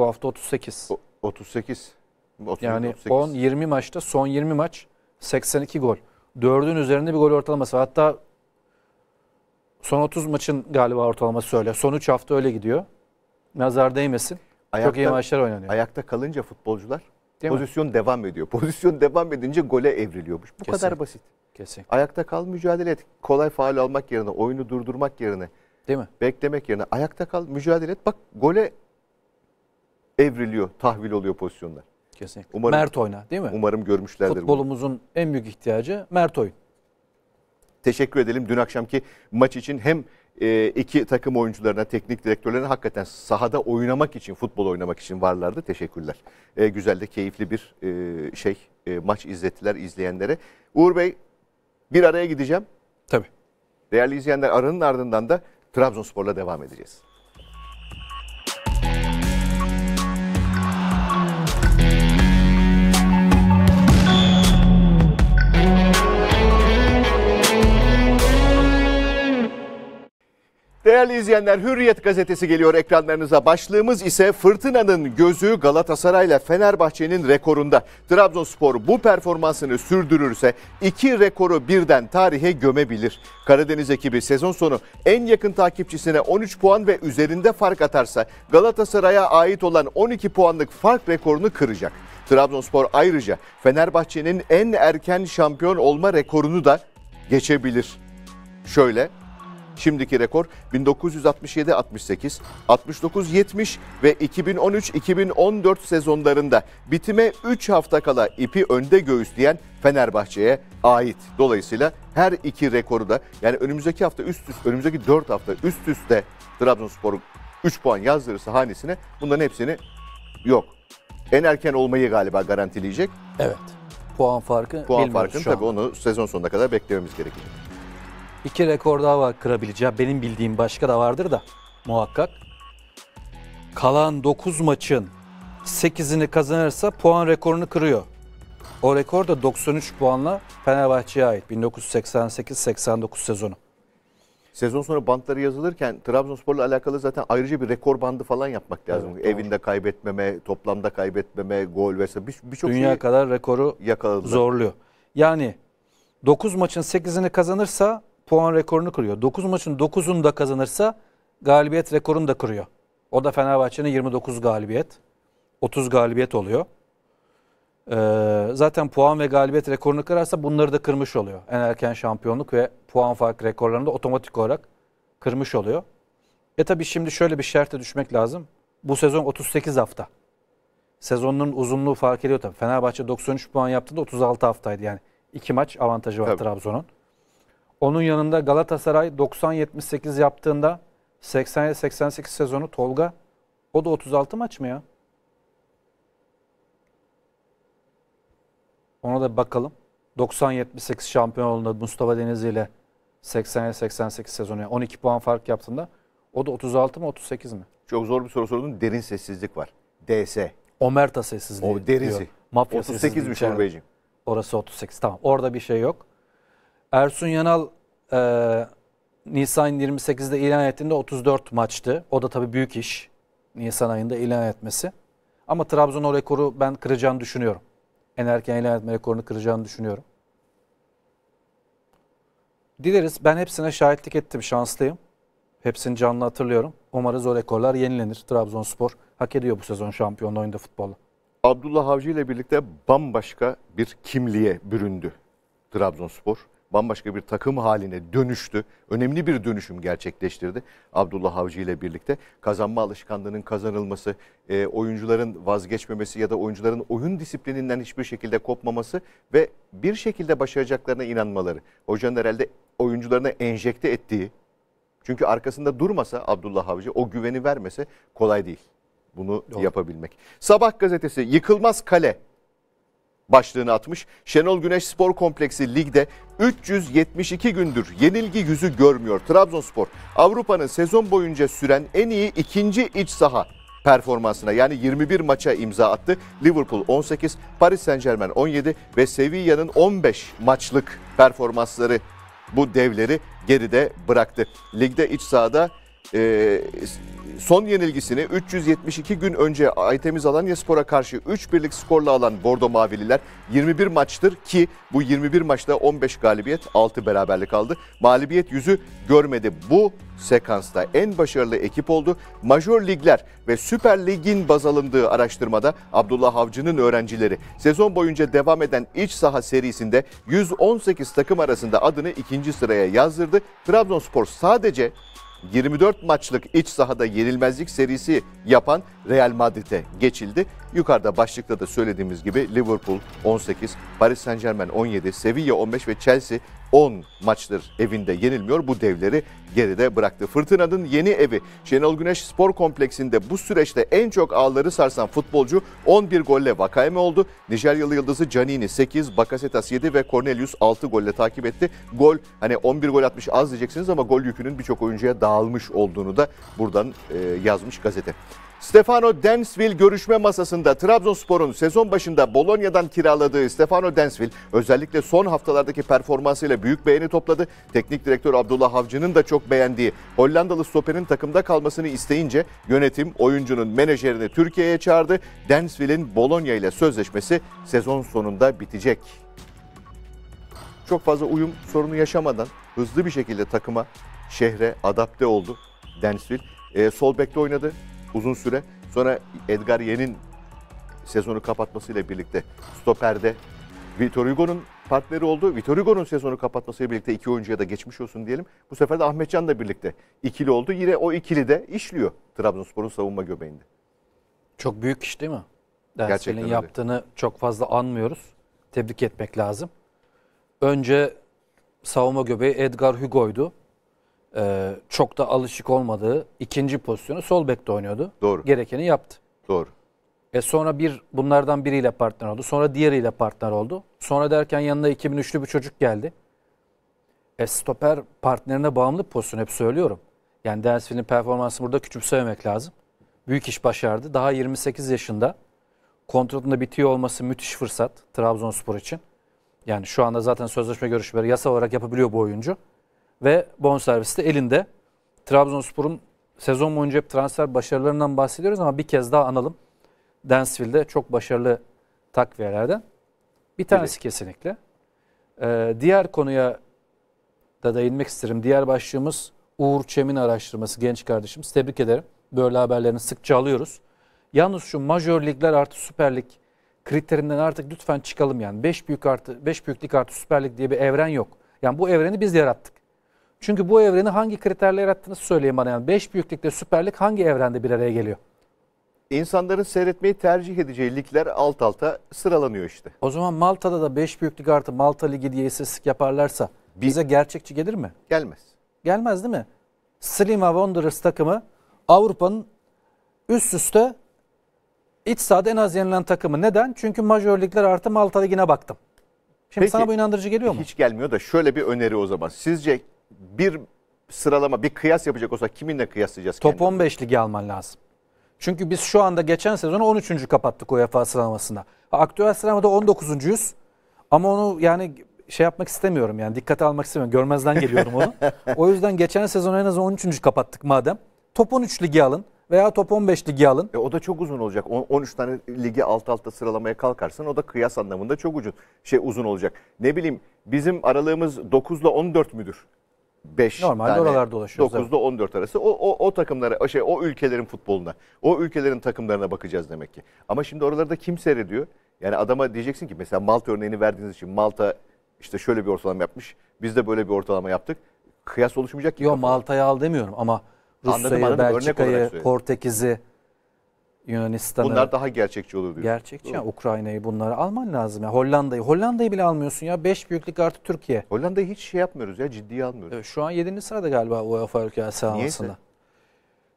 Bu hafta 38. O, 38. 38. Yani 38. 10 20 maçta son 20 maç 82 gol. 4'ün üzerinde bir gol ortalaması. Hatta son 30 maçın galiba ortalaması öyle. Son 3 hafta öyle gidiyor. Nazar değmesin. Ayakta, Çok iyi maçlar oynanıyor. Ayakta kalınca futbolcular Değil pozisyon mi? devam ediyor. Pozisyon devam edince gole evriliyormuş. Bu Kesin. kadar basit. Kesin. Ayakta kal mücadele et. Kolay faal almak yerine, oyunu durdurmak yerine. Değil mi? Beklemek yerine ayakta kal mücadele et. Bak gole evriliyor, tahvil oluyor pozisyonlar. Kesinlikle. Umarım, Mert oyna değil mi? Umarım görmüşlerdir. Futbolumuzun bunu. en büyük ihtiyacı Mert oyun. Teşekkür edelim. Dün akşamki maç için hem e, iki takım oyuncularına, teknik direktörlerine hakikaten sahada oynamak için, futbol oynamak için varlardı. Teşekkürler. E, güzel de keyifli bir e, şey e, maç izlettiler izleyenlere. Uğur Bey bir araya gideceğim. Tabii. Değerli izleyenler aranın ardından da Trabzonspor'la devam edeceğiz. Değerli izleyenler Hürriyet gazetesi geliyor ekranlarınıza. Başlığımız ise fırtınanın gözü Galatasaray ile Fenerbahçe'nin rekorunda. Trabzonspor bu performansını sürdürürse iki rekoru birden tarihe gömebilir. Karadeniz ekibi sezon sonu en yakın takipçisine 13 puan ve üzerinde fark atarsa Galatasaray'a ait olan 12 puanlık fark rekorunu kıracak. Trabzonspor ayrıca Fenerbahçe'nin en erken şampiyon olma rekorunu da geçebilir. Şöyle Şimdiki rekor 1967-68, 69-70 ve 2013-2014 sezonlarında bitime 3 hafta kala ipi önde göğüsleyen Fenerbahçe'ye ait. Dolayısıyla her iki rekoru da yani önümüzdeki hafta üst üste, önümüzdeki 4 hafta üst üste Trabzonspor 3 puan yazdırırsa hanesine bunların hepsini yok. En erken olmayı galiba garantileyecek. Evet. Puan farkı Puan farkın tabii onu sezon sonuna kadar beklememiz gerekiyor. İki rekor daha var kırabileceği. Benim bildiğim başka da vardır da muhakkak. Kalan 9 maçın 8'ini kazanırsa puan rekorunu kırıyor. O rekor da 93 puanla Fenerbahçe'ye ait 1988-89 sezonu. Sezon sonu bantları yazılırken Trabzonspor'la alakalı zaten ayrıca bir rekor bandı falan yapmak lazım. Evet, Evinde doğru. kaybetmeme, toplamda kaybetmeme, gol vesaire birçok bir, bir Dünya kadar rekoru yakaladılar. zorluyor. Yani 9 maçın 8'ini kazanırsa puan rekorunu kırıyor. 9 maçın 9'unu da kazanırsa galibiyet rekorunu da kırıyor. O da Fenerbahçe'nin 29 galibiyet. 30 galibiyet oluyor. Ee, zaten puan ve galibiyet rekorunu kırarsa bunları da kırmış oluyor. En erken şampiyonluk ve puan fark rekorlarını da otomatik olarak kırmış oluyor. E tabi şimdi şöyle bir şerte düşmek lazım. Bu sezon 38 hafta. Sezonun uzunluğu fark ediyor tabii. Fenerbahçe 93 puan yaptığında 36 haftaydı yani. iki maç avantajı var tabii Trabzon'un. Onun yanında Galatasaray 90-78 yaptığında 87-88 sezonu Tolga o da 36 maç mı ya? Ona da bakalım. 90-78 şampiyon olduğunda Mustafa Denizli ile 87-88 sezonu yani 12 puan fark yaptığında o da 36 mı 38 mi? Çok zor bir soru sordun. Derin sessizlik var. DS. Omerta sessizliği. O derinsi. Mafya 38 mi Şorbeyciğim? Orası 38 tamam. Orada bir şey yok. Ersun Yanal e, Nisan 28'de ilan ettiğinde 34 maçtı. O da tabii büyük iş. Nisan ayında ilan etmesi. Ama Trabzon o rekoru ben kıracağını düşünüyorum. En erken ilan etme rekorunu kıracağını düşünüyorum. Dileriz. Ben hepsine şahitlik ettim. Şanslıyım. Hepsini canlı hatırlıyorum. Umarız o rekorlar yenilenir. Trabzonspor hak ediyor bu sezon şampiyonluğu oyunda futbolu. Abdullah Avcı ile birlikte bambaşka bir kimliğe büründü Trabzonspor bambaşka bir takım haline dönüştü. Önemli bir dönüşüm gerçekleştirdi Abdullah Avcı ile birlikte. Kazanma alışkanlığının kazanılması, e, oyuncuların vazgeçmemesi ya da oyuncuların oyun disiplininden hiçbir şekilde kopmaması ve bir şekilde başaracaklarına inanmaları. Hocanın herhalde oyuncularına enjekte ettiği, çünkü arkasında durmasa Abdullah Avcı o güveni vermese kolay değil bunu Doğru. yapabilmek. Sabah gazetesi yıkılmaz kale başlığını atmış. Şenol Güneş Spor Kompleksi ligde 372 gündür yenilgi yüzü görmüyor. Trabzonspor Avrupa'nın sezon boyunca süren en iyi ikinci iç saha performansına yani 21 maça imza attı. Liverpool 18, Paris Saint Germain 17 ve Sevilla'nın 15 maçlık performansları bu devleri geride bıraktı. Ligde iç sahada e, son yenilgisini 372 gün önce Aytemiz Alanya Spor'a karşı 3 birlik skorla alan Bordo Mavililer 21 maçtır ki bu 21 maçta 15 galibiyet 6 beraberlik aldı. Mağlubiyet yüzü görmedi. Bu sekansta en başarılı ekip oldu. Major ligler ve Süper Lig'in baz alındığı araştırmada Abdullah Avcı'nın öğrencileri sezon boyunca devam eden iç saha serisinde 118 takım arasında adını ikinci sıraya yazdırdı. Trabzonspor sadece 24 maçlık iç sahada yenilmezlik serisi yapan Real Madrid'e geçildi. Yukarıda başlıkta da söylediğimiz gibi Liverpool 18, Paris Saint Germain 17, Sevilla 15 ve Chelsea 10 maçtır evinde yenilmiyor. Bu devleri geride bıraktı. Fırtına'nın yeni evi Şenol Güneş Spor Kompleksi'nde bu süreçte en çok ağları sarsan futbolcu 11 golle Vakayeme oldu. Nijeryalı yıldızı Canini 8, Bakasetas 7 ve Cornelius 6 golle takip etti. Gol hani 11 gol atmış az diyeceksiniz ama gol yükünün birçok oyuncuya dağılmış olduğunu da buradan e, yazmış gazete. Stefano Densville görüşme masasında Trabzonspor'un sezon başında Bolonya'dan kiraladığı Stefano Densville özellikle son haftalardaki performansıyla büyük beğeni topladı. Teknik direktör Abdullah Avcı'nın da çok beğendiği Hollandalı stoperin takımda kalmasını isteyince yönetim oyuncunun menajerini Türkiye'ye çağırdı. Densville'in Bolonya ile sözleşmesi sezon sonunda bitecek. Çok fazla uyum sorunu yaşamadan hızlı bir şekilde takıma, şehre adapte oldu Densville. Ee, sol bekte oynadı uzun süre. Sonra Edgar Yen'in sezonu kapatmasıyla birlikte stoperde Vitor Hugo'nun partneri oldu. Vitor Hugo'nun sezonu kapatmasıyla birlikte iki oyuncuya da geçmiş olsun diyelim. Bu sefer de Ahmetcan da birlikte ikili oldu. Yine o ikili de işliyor Trabzonspor'un savunma göbeğinde. Çok büyük iş değil mi? Dersel'in yaptığını çok fazla anmıyoruz. Tebrik etmek lazım. Önce savunma göbeği Edgar Hugo'ydu e, çok da alışık olmadığı ikinci pozisyonu sol bekte oynuyordu. Doğru. Gerekeni yaptı. Doğru. E sonra bir bunlardan biriyle partner oldu. Sonra diğeriyle partner oldu. Sonra derken yanına 2003'lü bir çocuk geldi. E stoper partnerine bağımlı pozisyon hep söylüyorum. Yani Densfield'in performansı burada küçümsememek lazım. Büyük iş başardı. Daha 28 yaşında. Kontratında bitiyor olması müthiş fırsat Trabzonspor için. Yani şu anda zaten sözleşme görüşmeleri yasa olarak yapabiliyor bu oyuncu ve bonserviste elinde. Trabzonspor'un sezon boyunca hep transfer başarılarından bahsediyoruz ama bir kez daha analım. Densville'de çok başarılı takviyelerden. Bir tanesi evet. kesinlikle. Ee, diğer konuya da değinmek isterim. Diğer başlığımız Uğur Çemin araştırması genç kardeşimiz. Tebrik ederim. Böyle haberlerini sıkça alıyoruz. Yalnız şu majör ligler artı süper lig kriterinden artık lütfen çıkalım yani. 5 büyük artı 5 büyüklük artı süper lig diye bir evren yok. Yani bu evreni biz yarattık. Çünkü bu evreni hangi kriterle yarattığınızı söyleyin bana. Yani beş büyüklükte süperlik hangi evrende bir araya geliyor? İnsanların seyretmeyi tercih edeceği ligler alt alta sıralanıyor işte. O zaman Malta'da da 5 büyüklük artı Malta Ligi diye istatistik yaparlarsa bir... bize gerçekçi gelir mi? Gelmez. Gelmez değil mi? Slima Wanderers takımı Avrupa'nın üst üste iç sahada en az yenilen takımı. Neden? Çünkü majör ligler artı Malta Ligi'ne baktım. Şimdi Peki, sana bu inandırıcı geliyor mu? Hiç gelmiyor da şöyle bir öneri o zaman. Sizce bir sıralama, bir kıyas yapacak olsa kiminle kıyaslayacağız? Top kendini? 15 ligi alman lazım. Çünkü biz şu anda geçen sezonu 13. kapattık UEFA sıralamasında. Aktüel sıralamada 19. yüz. Ama onu yani şey yapmak istemiyorum yani dikkate almak istemiyorum. Görmezden geliyorum onu. o yüzden geçen sezon en az 13. kapattık madem. Top 13 ligi alın veya top 15 ligi alın. E, o da çok uzun olacak. 13 tane ligi alt alta sıralamaya kalkarsan o da kıyas anlamında çok ucuz şey uzun olacak. Ne bileyim bizim aralığımız 9 ile 14 müdür? 5 Normalde tane, oralarda dolaşıyoruz. 9'da 14 arası. O, o, o takımlara, şey, o ülkelerin futboluna, o ülkelerin takımlarına bakacağız demek ki. Ama şimdi oralarda kim seyrediyor? Yani adama diyeceksin ki mesela Malta örneğini verdiğiniz için Malta işte şöyle bir ortalama yapmış. Biz de böyle bir ortalama yaptık. Kıyas oluşmayacak ki. Yok Malta'yı al demiyorum ama Rusya'yı, Belçika'yı, Portekiz'i Yunanistan'ı. Bunlar daha gerçekçi olur diyorsun. Gerçekçi Doğru. ya Ukrayna'yı bunları alman lazım. ya Hollanda'yı Hollanda'yı bile almıyorsun ya. Beş büyüklük artı Türkiye. Hollanda'yı hiç şey yapmıyoruz ya ciddiye almıyoruz. Evet, şu an yedinci sırada galiba UEFA ülke sıralamasında.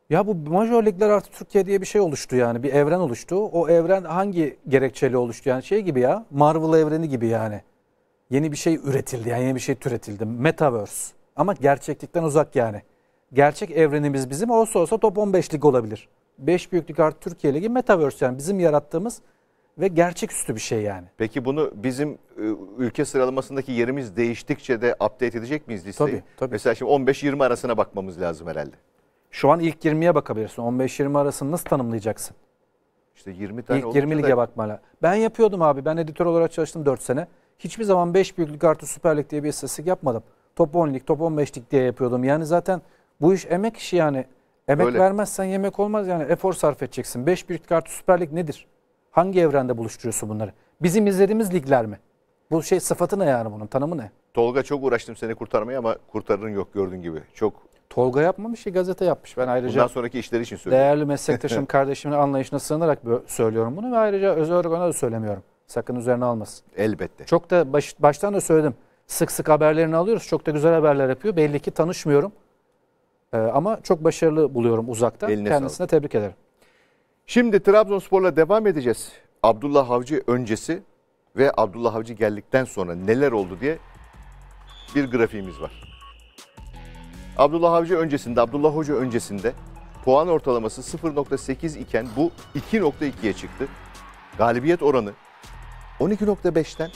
Ya bu major ligler artı Türkiye diye bir şey oluştu yani. Bir evren oluştu. O evren hangi gerekçeli oluştu? Yani şey gibi ya. Marvel evreni gibi yani. Yeni bir şey üretildi yani yeni bir şey türetildi. Metaverse. Ama gerçeklikten uzak yani. Gerçek evrenimiz bizim olsa olsa top 15 lig olabilir. 5 büyüklük artı Türkiye Ligi Metaverse yani bizim yarattığımız ve gerçeküstü bir şey yani. Peki bunu bizim e, ülke sıralamasındaki yerimiz değiştikçe de update edecek miyiz listeyi? Tabii, tabii. Mesela şimdi 15-20 arasına bakmamız lazım herhalde. Şu an ilk 20'ye bakabilirsin. 15-20 arasını nasıl tanımlayacaksın? İşte 20 tane İlk 20 lige da... bakmalı. Ben yapıyordum abi. Ben editör olarak çalıştım 4 sene. Hiçbir zaman 5 büyüklük artı Süper Lig diye bir istatistik yapmadım. Top 10 lig, top 15 lig diye yapıyordum. Yani zaten bu iş emek işi yani. Emek Öyle. vermezsen yemek olmaz yani efor sarf edeceksin. 5 büyük kart Süper Lig nedir? Hangi evrende buluşturuyorsun bunları? Bizim izlediğimiz ligler mi? Bu şey sıfatı ne yani bunun? Tanımı ne? Tolga çok uğraştım seni kurtarmaya ama kurtarın yok gördüğün gibi. Çok Tolga yapmamış ki gazete yapmış. Ben ayrıca Bundan sonraki işleri için söylüyorum. Değerli meslektaşım kardeşimin anlayışına sığınarak söylüyorum bunu ve ayrıca özel olarak da söylemiyorum. Sakın üzerine almasın. Elbette. Çok da baş, baştan da söyledim. Sık sık haberlerini alıyoruz. Çok da güzel haberler yapıyor. Belli ki tanışmıyorum. Ee, ama çok başarılı buluyorum uzaktan. Eline Kendisine sağlık. tebrik ederim. Şimdi Trabzonspor'la devam edeceğiz. Abdullah Avcı öncesi ve Abdullah Avcı geldikten sonra neler oldu diye bir grafiğimiz var. Abdullah Avcı öncesinde, Abdullah Hoca öncesinde puan ortalaması 0.8 iken bu 2.2'ye çıktı. Galibiyet oranı 12.5'ten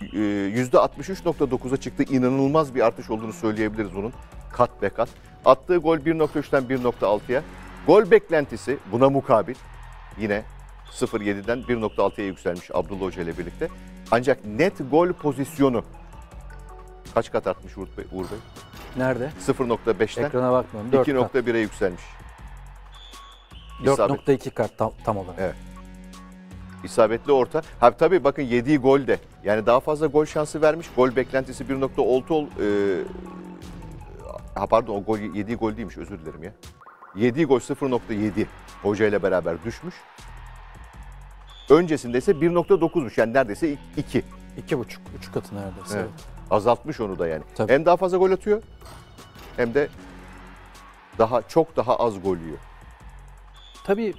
%63.9'a e, çıktı. İnanılmaz bir artış olduğunu söyleyebiliriz onun Kat be kat. Attığı gol 1.3'ten 1.6'ya. Gol beklentisi buna mukabil yine 0.7'den 1.6'ya yükselmiş Abdullah Hoca ile birlikte. Ancak net gol pozisyonu kaç kat artmış Uğur Bey? Uğur Bey? Nerede? 0.5'ten 2.1'e yükselmiş. 4.2 kat tam, tam olarak. Evet. İsabetli orta. Ha, tabii bakın yediği gol de. Yani daha fazla gol şansı vermiş. Gol beklentisi 1.6 e, Ha pardon o gol yediği gol değilmiş özür dilerim ya. Yediği gol 0.7 hoca ile beraber düşmüş. Öncesinde ise 1.9'muş yani neredeyse 2. 2,5 3 katı neredeyse. Evet. evet. Azaltmış onu da yani. Tabii. Hem daha fazla gol atıyor hem de daha çok daha az gol yiyor. Tabii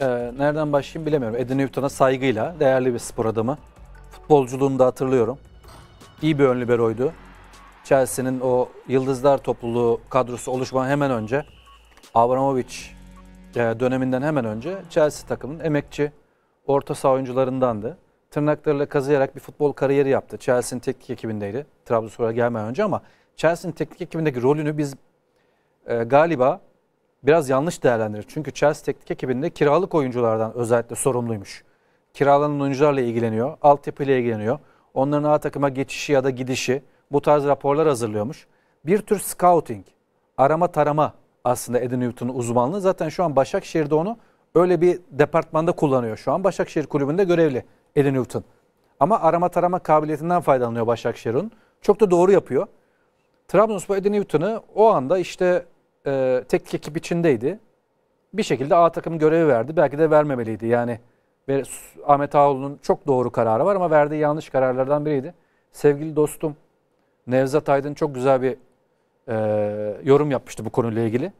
e, nereden başlayayım bilemiyorum. Eddie Newton'a saygıyla değerli bir spor adamı. Futbolculuğunu da hatırlıyorum. İyi bir ön liberoydu. Chelsea'nin o Yıldızlar Topluluğu kadrosu oluşmadan hemen önce Abramovich e, döneminden hemen önce Chelsea takımının emekçi orta saha oyuncularındandı. Tırnaklarıyla kazıyarak bir futbol kariyeri yaptı. Chelsea'nin teknik ekibindeydi Trabzonspor'a gelmeden önce ama Chelsea'nin teknik ekibindeki rolünü biz e, galiba biraz yanlış değerlendirir. Çünkü Chelsea teknik ekibinde kiralık oyunculardan özellikle sorumluymuş. Kiralanan oyuncularla ilgileniyor, altyapıyla ilgileniyor. Onların A takıma geçişi ya da gidişi, bu tarz raporlar hazırlıyormuş. Bir tür scouting, arama tarama aslında Eddie Newton'un uzmanlığı. Zaten şu an Başakşehir'de onu öyle bir departmanda kullanıyor. Şu an Başakşehir Kulübü'nde görevli Eddie Newton. Ama arama tarama kabiliyetinden faydalanıyor Başakşehir'in. Çok da doğru yapıyor. Trabzonspor Eddie Newton'ı o anda işte e, teknik ekip içindeydi. Bir şekilde A takım görevi verdi. Belki de vermemeliydi. Yani ve Ahmet Ağoğlu'nun çok doğru kararı var ama verdiği yanlış kararlardan biriydi. Sevgili dostum Nevzat Aydın çok güzel bir e, yorum yapmıştı bu konuyla ilgili.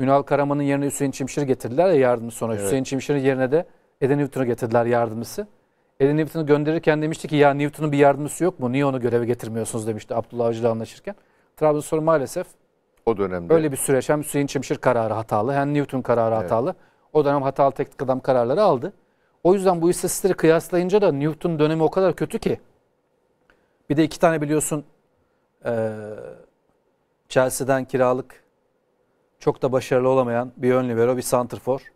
Ünal Karaman'ın yerine Hüseyin Çimşir getirdiler ya yardımcı sonra. Evet. Hüseyin Çimşir'in yerine de Eden Newton'u getirdiler yardımcısı. Eden Newton'u gönderirken demişti ki ya Newton'un bir yardımcısı yok mu? Niye onu göreve getirmiyorsunuz demişti Abdullah Avcı'la anlaşırken. Trabzonspor maalesef o dönemde öyle bir süreç hem Hüseyin Çimşir kararı hatalı hem Newton kararı evet. hatalı. O dönem hatalı teknik adam kararları aldı. O yüzden bu istatistikleri kıyaslayınca da Newton dönemi o kadar kötü ki bir de iki tane biliyorsun e, Chelsea'den kiralık çok da başarılı olamayan bir ön libero, bir santrfor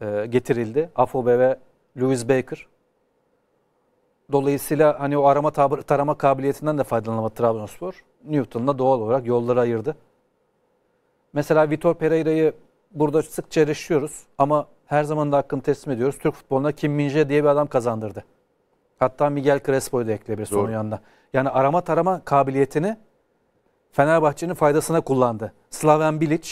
e, getirildi. Afobe ve Louis Baker. Dolayısıyla hani o arama tabir, tarama kabiliyetinden de faydalanamadı Trabzonspor. Newton'la doğal olarak yolları ayırdı. Mesela Vitor Pereira'yı burada sık eleştiriyoruz ama her zaman da hakkını teslim ediyoruz. Türk futboluna Kim Minje diye bir adam kazandırdı. Hatta Miguel Crespo'yu da ekleyebiliriz Doğru. son yanına. Yani arama tarama kabiliyetini Fenerbahçe'nin faydasına kullandı. Slaven Bilic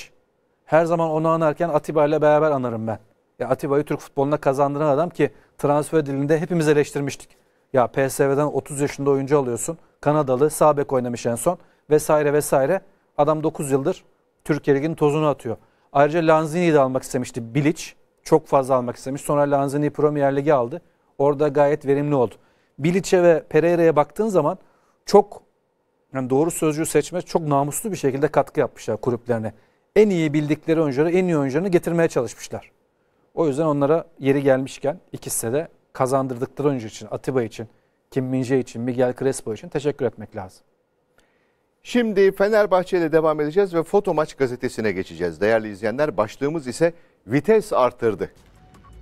her zaman onu anarken Atiba ile beraber anarım ben. Ya Atiba'yı Türk futboluna kazandıran adam ki transfer dilinde hepimiz eleştirmiştik. Ya PSV'den 30 yaşında oyuncu alıyorsun. Kanadalı sağ bek oynamış en son vesaire vesaire. Adam 9 yıldır Türkiye Ligi'nin tozunu atıyor. Ayrıca Lanzini'yi de almak istemişti Bilic. Çok fazla almak istemiş. Sonra Lanzini Premier Ligi aldı. Orada gayet verimli oldu. Bilic'e ve Pereira'ya baktığın zaman çok yani doğru sözcüğü seçme çok namuslu bir şekilde katkı yapmışlar kulüplerine. En iyi bildikleri oyuncuları, en iyi oyuncularını getirmeye çalışmışlar. O yüzden onlara yeri gelmişken ikisi de kazandırdıkları oyuncu için, Atiba için, Kim Minje için, Miguel Crespo için teşekkür etmek lazım. Şimdi Fenerbahçe ile devam edeceğiz ve Foto Maç gazetesine geçeceğiz. Değerli izleyenler başlığımız ise vites artırdı.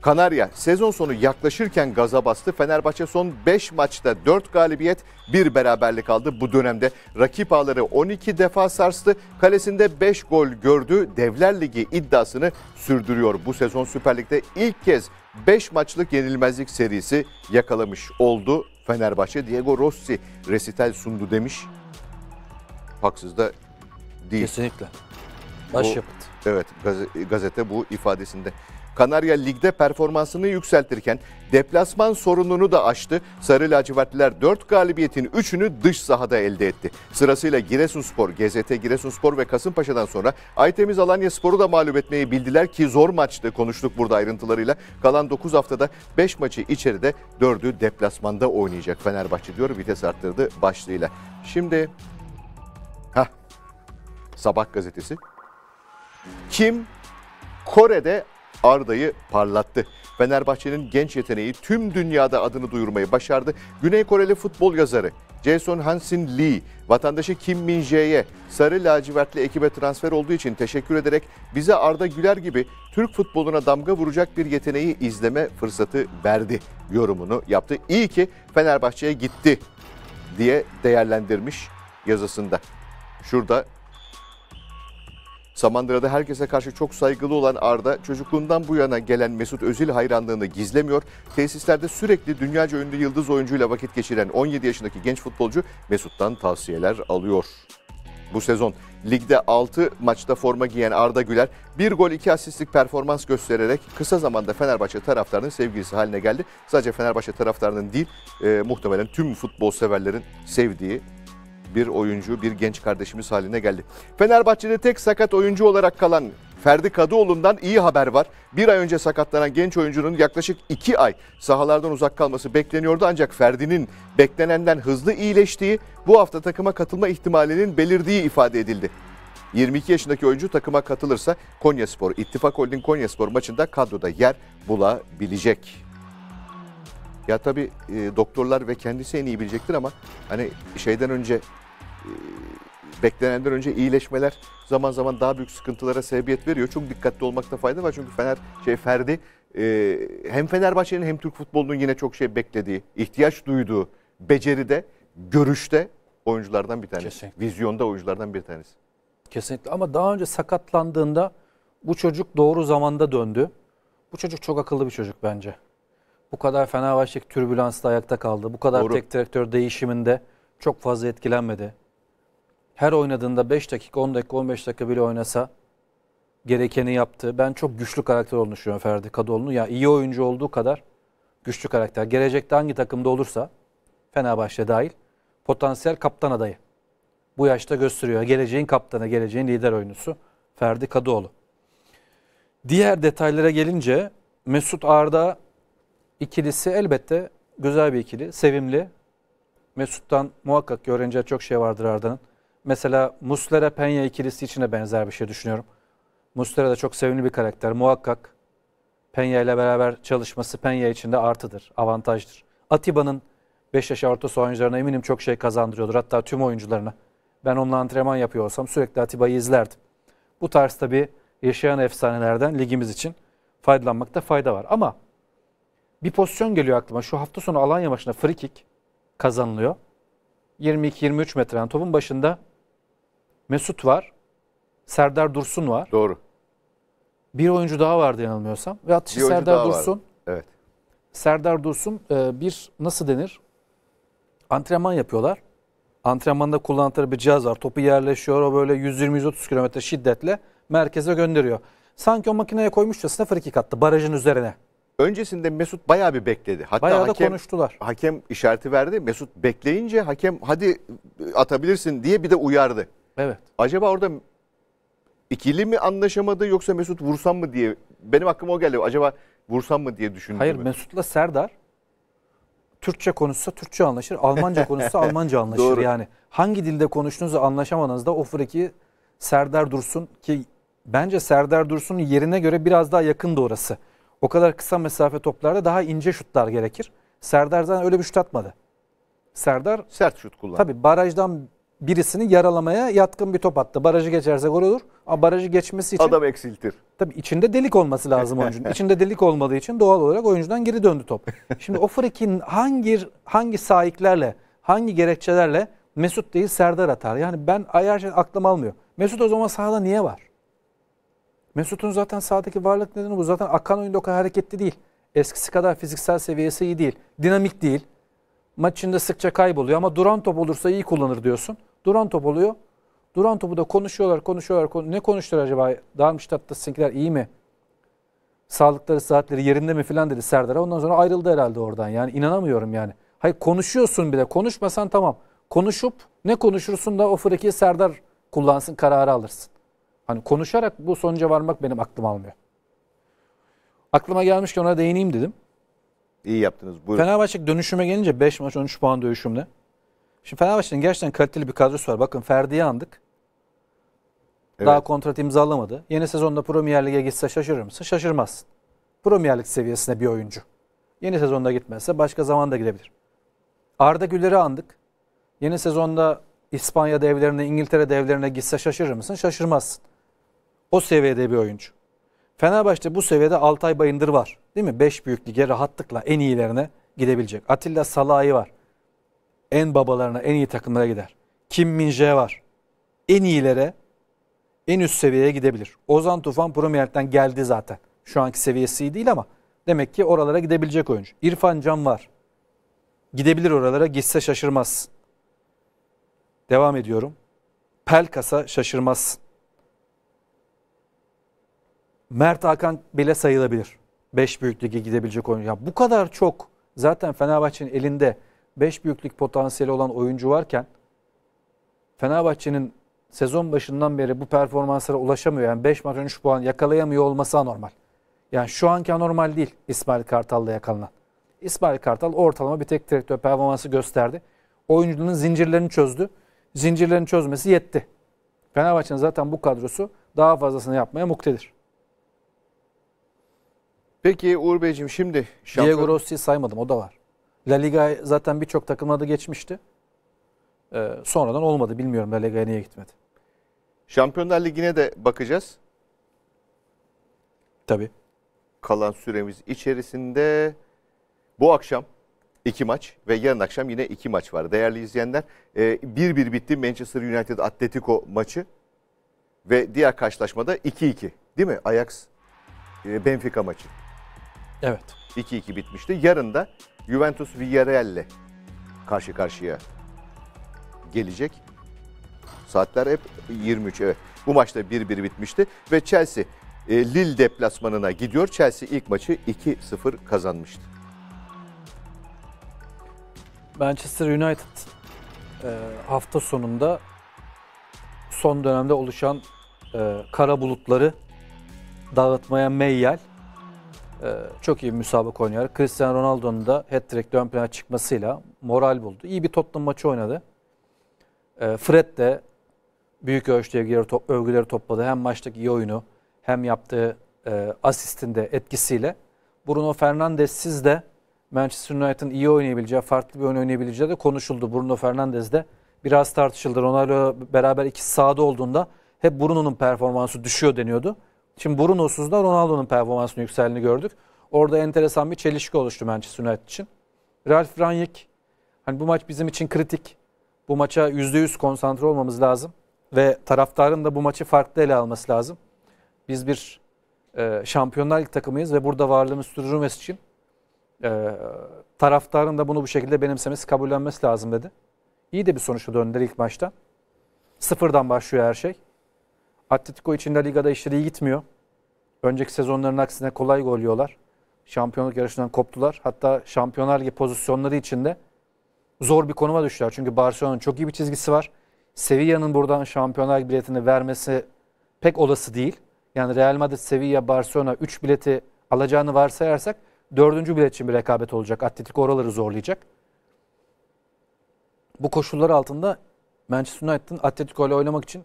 Kanarya sezon sonu yaklaşırken gaza bastı. Fenerbahçe son 5 maçta 4 galibiyet, 1 beraberlik aldı. Bu dönemde rakip ağları 12 defa sarstı. Kalesinde 5 gol gördü. Devler Ligi iddiasını sürdürüyor. Bu sezon Süper Lig'de ilk kez 5 maçlık yenilmezlik serisi yakalamış oldu. Fenerbahçe Diego Rossi resital sundu demiş. Haksız da değil. Kesinlikle. Başyapıt. Evet gazete bu ifadesinde. Kanarya Lig'de performansını yükseltirken deplasman sorununu da aştı. Sarı lacivertliler 4 galibiyetin 3'ünü dış sahada elde etti. Sırasıyla Giresunspor, GZT Giresunspor ve Kasımpaşa'dan sonra Aytemiz Alanya Spor'u da mağlup etmeyi bildiler ki zor maçtı konuştuk burada ayrıntılarıyla. Kalan 9 haftada 5 maçı içeride 4'ü deplasmanda oynayacak Fenerbahçe diyor vites arttırdı başlığıyla. Şimdi ha Sabah gazetesi. Kim Kore'de Arda'yı parlattı. Fenerbahçe'nin genç yeteneği tüm dünyada adını duyurmayı başardı. Güney Koreli futbol yazarı Jason Hansen Lee, vatandaşı Kim Min Jae'ye sarı lacivertli ekibe transfer olduğu için teşekkür ederek bize Arda Güler gibi Türk futboluna damga vuracak bir yeteneği izleme fırsatı verdi yorumunu yaptı. İyi ki Fenerbahçe'ye gitti diye değerlendirmiş yazısında. Şurada Samandıra'da herkese karşı çok saygılı olan Arda çocukluğundan bu yana gelen Mesut Özil hayranlığını gizlemiyor. Tesislerde sürekli dünyaca ünlü yıldız oyuncuyla vakit geçiren 17 yaşındaki genç futbolcu Mesut'tan tavsiyeler alıyor. Bu sezon ligde 6 maçta forma giyen Arda Güler bir gol iki asistlik performans göstererek kısa zamanda Fenerbahçe taraftarının sevgilisi haline geldi. Sadece Fenerbahçe taraftarının değil e, muhtemelen tüm futbol severlerin sevdiği bir oyuncu, bir genç kardeşimiz haline geldi. Fenerbahçe'de tek sakat oyuncu olarak kalan Ferdi Kadıoğlu'ndan iyi haber var. Bir ay önce sakatlanan genç oyuncunun yaklaşık iki ay sahalardan uzak kalması bekleniyordu. Ancak Ferdi'nin beklenenden hızlı iyileştiği, bu hafta takıma katılma ihtimalinin belirdiği ifade edildi. 22 yaşındaki oyuncu takıma katılırsa Konyaspor, İttifak Holding Konyaspor maçında kadroda yer bulabilecek. Ya tabii e, doktorlar ve kendisi en iyi bilecektir ama hani şeyden önce e, beklenenden önce iyileşmeler zaman zaman daha büyük sıkıntılara sebebiyet veriyor. Çok dikkatli olmakta fayda var çünkü Fener şey Ferdi e, hem Fenerbahçe'nin hem Türk futbolunun yine çok şey beklediği, ihtiyaç duyduğu beceride, görüşte oyunculardan bir tanesi. Kesinlikle. Vizyonda oyunculardan bir tanesi. Kesinlikle ama daha önce sakatlandığında bu çocuk doğru zamanda döndü. Bu çocuk çok akıllı bir çocuk bence. Bu kadar Fenerbahçe türbülansla ayakta kaldı. Bu kadar doğru. tek direktör değişiminde çok fazla etkilenmedi her oynadığında 5 dakika, 10 dakika, 15 dakika bile oynasa gerekeni yaptı. Ben çok güçlü karakter olduğunu düşünüyorum Ferdi Kadıoğlu'nu. Ya yani iyi oyuncu olduğu kadar güçlü karakter. Gelecekte hangi takımda olursa Fenerbahçe dahil potansiyel kaptan adayı. Bu yaşta gösteriyor. Geleceğin kaptanı, geleceğin lider oyuncusu Ferdi Kadıoğlu. Diğer detaylara gelince Mesut Arda ikilisi elbette güzel bir ikili, sevimli. Mesut'tan muhakkak ki öğreneceği çok şey vardır Arda'nın mesela Muslera Penya ikilisi için de benzer bir şey düşünüyorum. Muslera da çok sevimli bir karakter. Muhakkak Penya ile beraber çalışması Penya için de artıdır, avantajdır. Atiba'nın 5 yaş orta saha oyuncularına eminim çok şey kazandırıyordur. Hatta tüm oyuncularına. Ben onunla antrenman yapıyor olsam sürekli Atiba'yı izlerdim. Bu tarz tabi yaşayan efsanelerden ligimiz için faydalanmakta fayda var. Ama bir pozisyon geliyor aklıma. Şu hafta sonu Alanya maçında free kick kazanılıyor. 22-23 metreden topun başında Mesut var. Serdar Dursun var. Doğru. Bir oyuncu daha vardı yanılmıyorsam. Ve atışı Serdar Dursun. Vardı. Evet. Serdar Dursun e, bir nasıl denir? Antrenman yapıyorlar. Antrenmanda kullandıkları bir cihaz var. Topu yerleşiyor. O böyle 120-130 kilometre şiddetle merkeze gönderiyor. Sanki o makineye koymuşçasına frikik kattı barajın üzerine. Öncesinde Mesut bayağı bir bekledi. Hatta bayağı da hakem, konuştular. Hakem işareti verdi. Mesut bekleyince hakem hadi e, atabilirsin diye bir de uyardı. Evet. Acaba orada ikili mi anlaşamadı yoksa Mesut vursam mı diye benim aklıma o geldi. Acaba vursam mı diye düşündüm. Hayır mi? Mesut'la Serdar Türkçe konuşsa Türkçe anlaşır, Almanca konuşsa Almanca anlaşır Doğru. yani. Hangi dilde konuştuğunuzu da o friki Serdar Dursun ki bence Serdar Dursun'un yerine göre biraz daha yakın da orası. O kadar kısa mesafe toplarda daha ince şutlar gerekir. Serdar zaten öyle bir şut atmadı. Serdar sert şut kullandı. Tabii barajdan birisini yaralamaya yatkın bir top attı. Barajı geçerse gol olur. Ama barajı geçmesi için... Adam eksiltir. Tabii içinde delik olması lazım oyuncunun. İçinde delik olmadığı için doğal olarak oyuncudan geri döndü top. Şimdi o frikin hangi hangi sahiplerle, hangi gerekçelerle Mesut değil Serdar atar. Yani ben ayar şey aklım almıyor. Mesut o zaman sahada niye var? Mesut'un zaten sahadaki varlık nedeni bu. Zaten akan oyunda o kadar hareketli değil. Eskisi kadar fiziksel seviyesi iyi değil. Dinamik değil. Maç içinde sıkça kayboluyor ama duran top olursa iyi kullanır diyorsun. Duran top oluyor. Duran topu da konuşuyorlar, konuşuyorlar. ne konuştular acaba? Darmstadt'ta sizinkiler iyi mi? Sağlıkları, saatleri yerinde mi filan dedi Serdar'a. Ondan sonra ayrıldı herhalde oradan. Yani inanamıyorum yani. Hayır konuşuyorsun bile. Konuşmasan tamam. Konuşup ne konuşursun da o freki Serdar kullansın, kararı alırsın. Hani konuşarak bu sonuca varmak benim aklım almıyor. Aklıma gelmişken ona değineyim dedim. İyi yaptınız. Buyurun. Fenerbahçe dönüşüme gelince 5 maç 13 puan dönüşümle. Şimdi Fenerbahçe'nin gerçekten kaliteli bir kadrosu var. Bakın Ferdi'yi andık. Evet. Daha kontrat imzalamadı. Yeni sezonda Premier Lig'e gitse şaşırır mısın? Şaşırmaz. Premier Lig seviyesinde bir oyuncu. Yeni sezonda gitmezse başka zaman da gidebilir. Arda Güler'i andık. Yeni sezonda İspanya devlerine, İngiltere devlerine gitse şaşırır mısın? Şaşırmaz. O seviyede bir oyuncu. Fenerbahçe bu seviyede Altay Bayındır var. Değil mi? Beş büyük lige rahatlıkla en iyilerine gidebilecek. Atilla Salahi var en babalarına, en iyi takımlara gider. Kim Minje var. En iyilere, en üst seviyeye gidebilir. Ozan Tufan Premier'den geldi zaten. Şu anki seviyesi değil ama demek ki oralara gidebilecek oyuncu. İrfan Can var. Gidebilir oralara, gitse şaşırmaz. Devam ediyorum. Pelkas'a şaşırmaz. Mert Hakan bile sayılabilir. 5 büyüklüğe gidebilecek oyuncu. Ya bu kadar çok zaten Fenerbahçe'nin elinde 5 büyüklük potansiyeli olan oyuncu varken Fenerbahçe'nin sezon başından beri bu performanslara ulaşamıyor. Yani 5 maç 13 puan yakalayamıyor olması anormal. Yani şu anki anormal değil İsmail Kartal'la yakalanan. İsmail Kartal ortalama bir tek direktör performansı gösterdi. Oyuncunun zincirlerini çözdü. Zincirlerini çözmesi yetti. Fenerbahçe'nin zaten bu kadrosu daha fazlasını yapmaya muktedir. Peki Uğur Beyciğim şimdi şampiyon... Diego Rossi saymadım o da var. La Liga zaten birçok takımla da geçmişti. Ee, sonradan olmadı. Bilmiyorum La Liga'ya niye gitmedi. Şampiyonlar Ligi'ne de bakacağız. Tabii. Kalan süremiz içerisinde bu akşam iki maç ve yarın akşam yine iki maç var. Değerli izleyenler 1-1 e, bitti Manchester United Atletico maçı ve diğer karşılaşmada 2-2 değil mi? Ajax e, Benfica maçı. Evet. 2-2 bitmişti. Yarın da Juventus Villarreal'le karşı karşıya gelecek. Saatler hep 23 evet. Bu maçta 1-1 bitmişti ve Chelsea e, Lille deplasmanına gidiyor. Chelsea ilk maçı 2-0 kazanmıştı. Manchester United e, hafta sonunda son dönemde oluşan e, kara bulutları dağıtmaya meyyal. Ee, çok iyi bir müsabaka oynayarak Cristiano Ronaldo'nun da hat-trick ön plana çıkmasıyla moral buldu. İyi bir Tottenham maçı oynadı. Ee, Fred de büyük ölçüde övgüleri, top, övgüleri topladı. Hem maçtaki iyi oyunu hem yaptığı e, asistinde etkisiyle. Bruno Fernandes'siz de Manchester United'ın iyi oynayabileceği, farklı bir oyun oynayabileceği de konuşuldu. Bruno Fernandes de biraz tartışıldı. Ronaldo beraber ikisi sahada olduğunda hep Bruno'nun performansı düşüyor deniyordu. Şimdi Bruno'suzda Ronaldo'nun performansının yükselini gördük. Orada enteresan bir çelişki oluştu Manchester United için. Ralf Rangnick hani bu maç bizim için kritik. Bu maça %100 konsantre olmamız lazım ve taraftarın da bu maçı farklı ele alması lazım. Biz bir e, şampiyonlar lig takımıyız ve burada varlığımız sürdürülmesi için e, taraftarın da bunu bu şekilde benimsemesi, kabullenmesi lazım dedi. İyi de bir sonuçla döndüler ilk maçta. Sıfırdan başlıyor her şey. Atletico için de ligada işleri iyi gitmiyor. Önceki sezonların aksine kolay gol yiyorlar. Şampiyonluk yarışından koptular. Hatta şampiyonlar gibi pozisyonları içinde zor bir konuma düştüler. Çünkü Barcelona'nın çok iyi bir çizgisi var. Sevilla'nın buradan şampiyonlar biletini vermesi pek olası değil. Yani Real Madrid, Sevilla, Barcelona 3 bileti alacağını varsayarsak 4. bilet için bir rekabet olacak. Atletico oraları zorlayacak. Bu koşullar altında Manchester United'ın Atletico ile oynamak için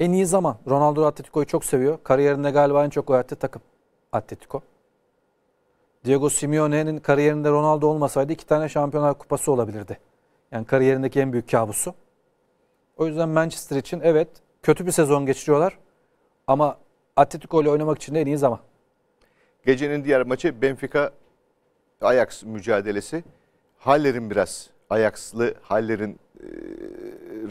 en iyi zaman. Ronaldo Atletico'yu çok seviyor. Kariyerinde galiba en çok gol takım Atletico. Diego Simeone'nin kariyerinde Ronaldo olmasaydı iki tane şampiyonlar kupası olabilirdi. Yani kariyerindeki en büyük kabusu. O yüzden Manchester için evet kötü bir sezon geçiriyorlar. Ama Atletico ile oynamak için de en iyi zaman. Gecenin diğer maçı Benfica Ajax mücadelesi. Haller'in biraz Ajax'lı Haller'in e,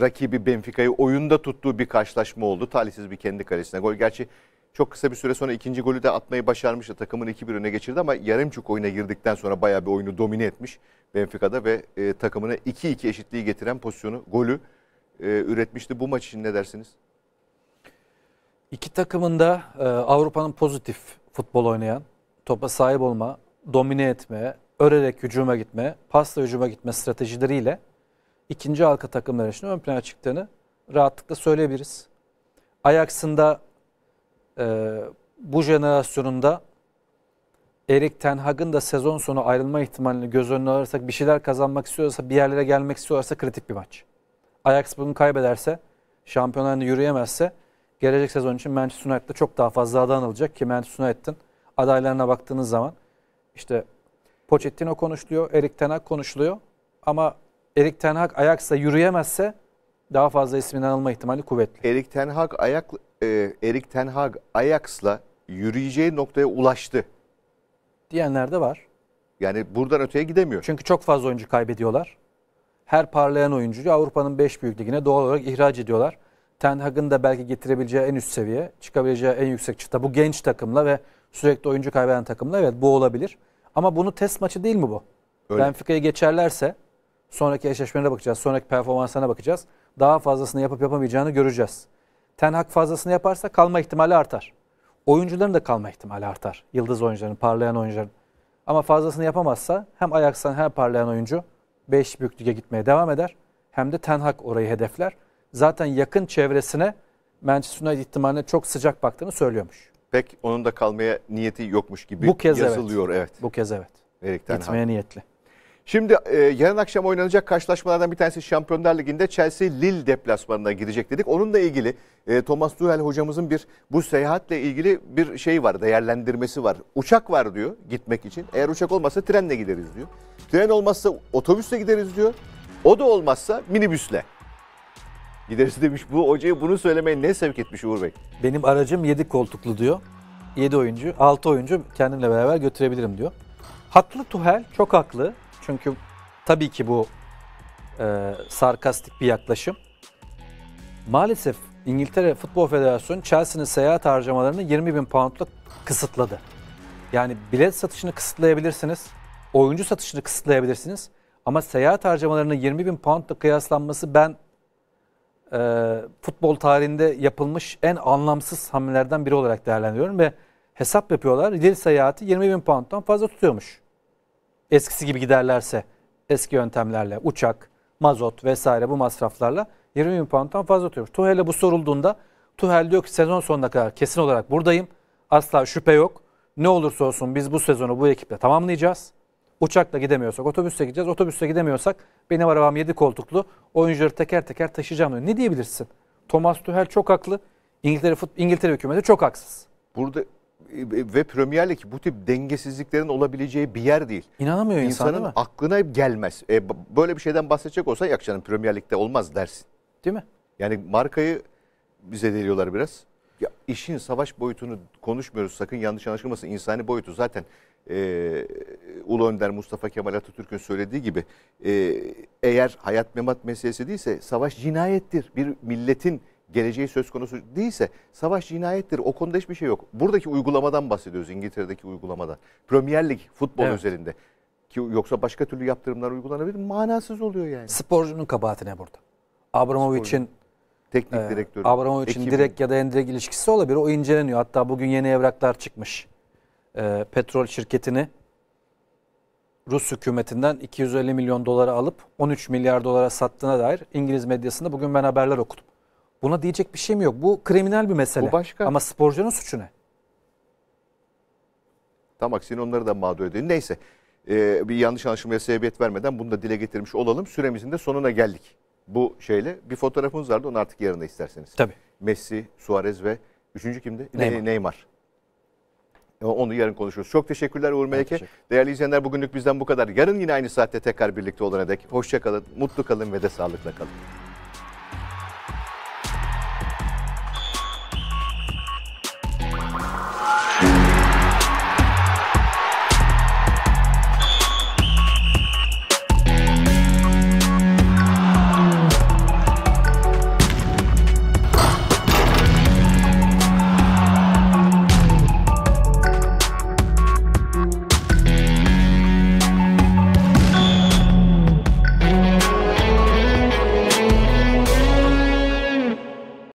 rakibi Benfica'yı oyunda tuttuğu bir karşılaşma oldu. Talihsiz bir kendi kalesine gol. Gerçi çok kısa bir süre sonra ikinci golü de atmayı başarmıştı. takımın 2-1 öne geçirdi ama yarımçuk oyuna girdikten sonra bayağı bir oyunu domine etmiş Benfica'da ve e, takımına 2-2 eşitliği getiren pozisyonu, golü e, üretmişti. Bu maç için ne dersiniz? İki takımın da e, Avrupa'nın pozitif futbol oynayan, topa sahip olma, domine etme, örerek hücuma gitme, pasla hücuma gitme stratejileriyle ikinci halka takımları için ön plana çıktığını rahatlıkla söyleyebiliriz. Ajax'ın da e, bu jenerasyonunda Erik Ten Hag'ın da sezon sonu ayrılma ihtimalini göz önüne alırsak bir şeyler kazanmak istiyorsa bir yerlere gelmek istiyorsa kritik bir maç. Ajax bunu kaybederse şampiyonlarını yürüyemezse gelecek sezon için Manchester United'da çok daha fazla aday alacak ki Manchester United'ın adaylarına baktığınız zaman işte Pochettino konuşuluyor, Erik Ten Hag konuşuluyor ama Erik Ten Hag Ajax'la yürüyemezse daha fazla ismin alma ihtimali kuvvetli. Erik Ten Hag ayak e, Erik Ten Hag Ajax'la yürüyeceği noktaya ulaştı diyenler de var. Yani buradan öteye gidemiyor. Çünkü çok fazla oyuncu kaybediyorlar. Her parlayan oyuncuyu Avrupa'nın 5 büyük ligine doğal olarak ihraç ediyorlar. Ten Hag'ın da belki getirebileceği en üst seviye, çıkabileceği en yüksek çıta bu genç takımla ve sürekli oyuncu kaybeden takımla evet bu olabilir. Ama bunu test maçı değil mi bu? Benfica'yı geçerlerse Sonraki eşleşmelerine bakacağız. Sonraki performansına bakacağız. Daha fazlasını yapıp yapamayacağını göreceğiz. Ten Hag fazlasını yaparsa kalma ihtimali artar. Oyuncuların da kalma ihtimali artar. Yıldız oyuncuların, parlayan oyuncuların. Ama fazlasını yapamazsa hem Ajax'tan her parlayan oyuncu 5 büyük lige gitmeye devam eder. Hem de Ten Hag orayı hedefler. Zaten yakın çevresine Manchester United ihtimaline çok sıcak baktığını söylüyormuş. Pek onun da kalmaya niyeti yokmuş gibi Bu kez yazılıyor. Evet. evet. Bu kez evet. Erik'ten Gitmeye Hag. niyetli. Şimdi e, yarın akşam oynanacak karşılaşmalardan bir tanesi Şampiyonlar Ligi'nde Chelsea Lille deplasmanına gidecek dedik. Onunla ilgili e, Thomas Tuchel hocamızın bir bu seyahatle ilgili bir şey var, değerlendirmesi var. Uçak var diyor gitmek için. Eğer uçak olmazsa trenle gideriz diyor. Tren olmazsa otobüsle gideriz diyor. O da olmazsa minibüsle gideriz demiş. Bu hocayı bunu söylemeye ne sevk etmiş Uğur Bey? Benim aracım 7 koltuklu diyor. 7 oyuncu, 6 oyuncu kendimle beraber götürebilirim diyor. Haklı Tuhel, çok haklı. Çünkü tabii ki bu e, sarkastik bir yaklaşım. Maalesef İngiltere Futbol Federasyonu Chelsea'nin seyahat harcamalarını 20 bin poundla kısıtladı. Yani bilet satışını kısıtlayabilirsiniz, oyuncu satışını kısıtlayabilirsiniz. Ama seyahat harcamalarının 20 bin poundla kıyaslanması ben e, futbol tarihinde yapılmış en anlamsız hamlelerden biri olarak değerlendiriyorum ve hesap yapıyorlar. Lille seyahati 20 bin pound'dan fazla tutuyormuş eskisi gibi giderlerse eski yöntemlerle uçak, mazot vesaire bu masraflarla 20 bin pound'dan fazla tutuyormuş. Tuhel'e bu sorulduğunda Tuhel diyor ki sezon sonuna kadar kesin olarak buradayım. Asla şüphe yok. Ne olursa olsun biz bu sezonu bu ekiple tamamlayacağız. Uçakla gidemiyorsak otobüste gideceğiz. Otobüste gidemiyorsak benim arabam 7 koltuklu. Oyuncuları teker teker taşıyacağım diyor. Ne diyebilirsin? Thomas Tuchel çok haklı. İngiltere, fut, İngiltere hükümeti çok haksız. Burada e, ve Premier Lig bu tip dengesizliklerin olabileceği bir yer değil. İnanamıyor insan İnsanın değil mi? aklına gelmez. E, böyle bir şeyden bahsedecek olsa Yakşan'ın Premier Lig'de olmaz dersin. Değil mi? Yani markayı bize deliyorlar biraz. Ya işin savaş boyutunu konuşmuyoruz sakın yanlış anlaşılmasın. İnsani boyutu zaten e, Ulu Önder Mustafa Kemal Atatürk'ün söylediği gibi e, eğer hayat memat meselesi değilse savaş cinayettir. Bir milletin geleceği söz konusu değilse savaş cinayettir. O konuda hiçbir şey yok. Buradaki uygulamadan bahsediyoruz İngiltere'deki uygulamadan. Premier Lig futbol evet. üzerinde. Ki yoksa başka türlü yaptırımlar uygulanabilir. Manasız oluyor yani. Sporcunun kabahati ne burada? Abramovich'in teknik e, direktörü. Abramovich'in direkt ya da endirek ilişkisi olabilir. O inceleniyor. Hatta bugün yeni evraklar çıkmış. E, petrol şirketini Rus hükümetinden 250 milyon dolara alıp 13 milyar dolara sattığına dair İngiliz medyasında bugün ben haberler okudum. Buna diyecek bir şey mi yok. Bu kriminal bir mesele. Bu başka. Ama sporcunun suçu ne? Tam aksine onları da mağdur ediyor. Neyse ee, bir yanlış anlaşılmaya sebebiyet vermeden bunu da dile getirmiş olalım. Süremizin de sonuna geldik. Bu şeyle bir fotoğrafımız vardı onu artık yarına isterseniz. Tabii. Messi, Suarez ve üçüncü kimdi? Neymar. Neymar. E, onu yarın konuşuruz. Çok teşekkürler Uğur Meleke. Teşekkür. Değerli izleyenler bugünlük bizden bu kadar. Yarın yine aynı saatte tekrar birlikte olana dek hoşça kalın, mutlu kalın ve de sağlıkla kalın. Thank you.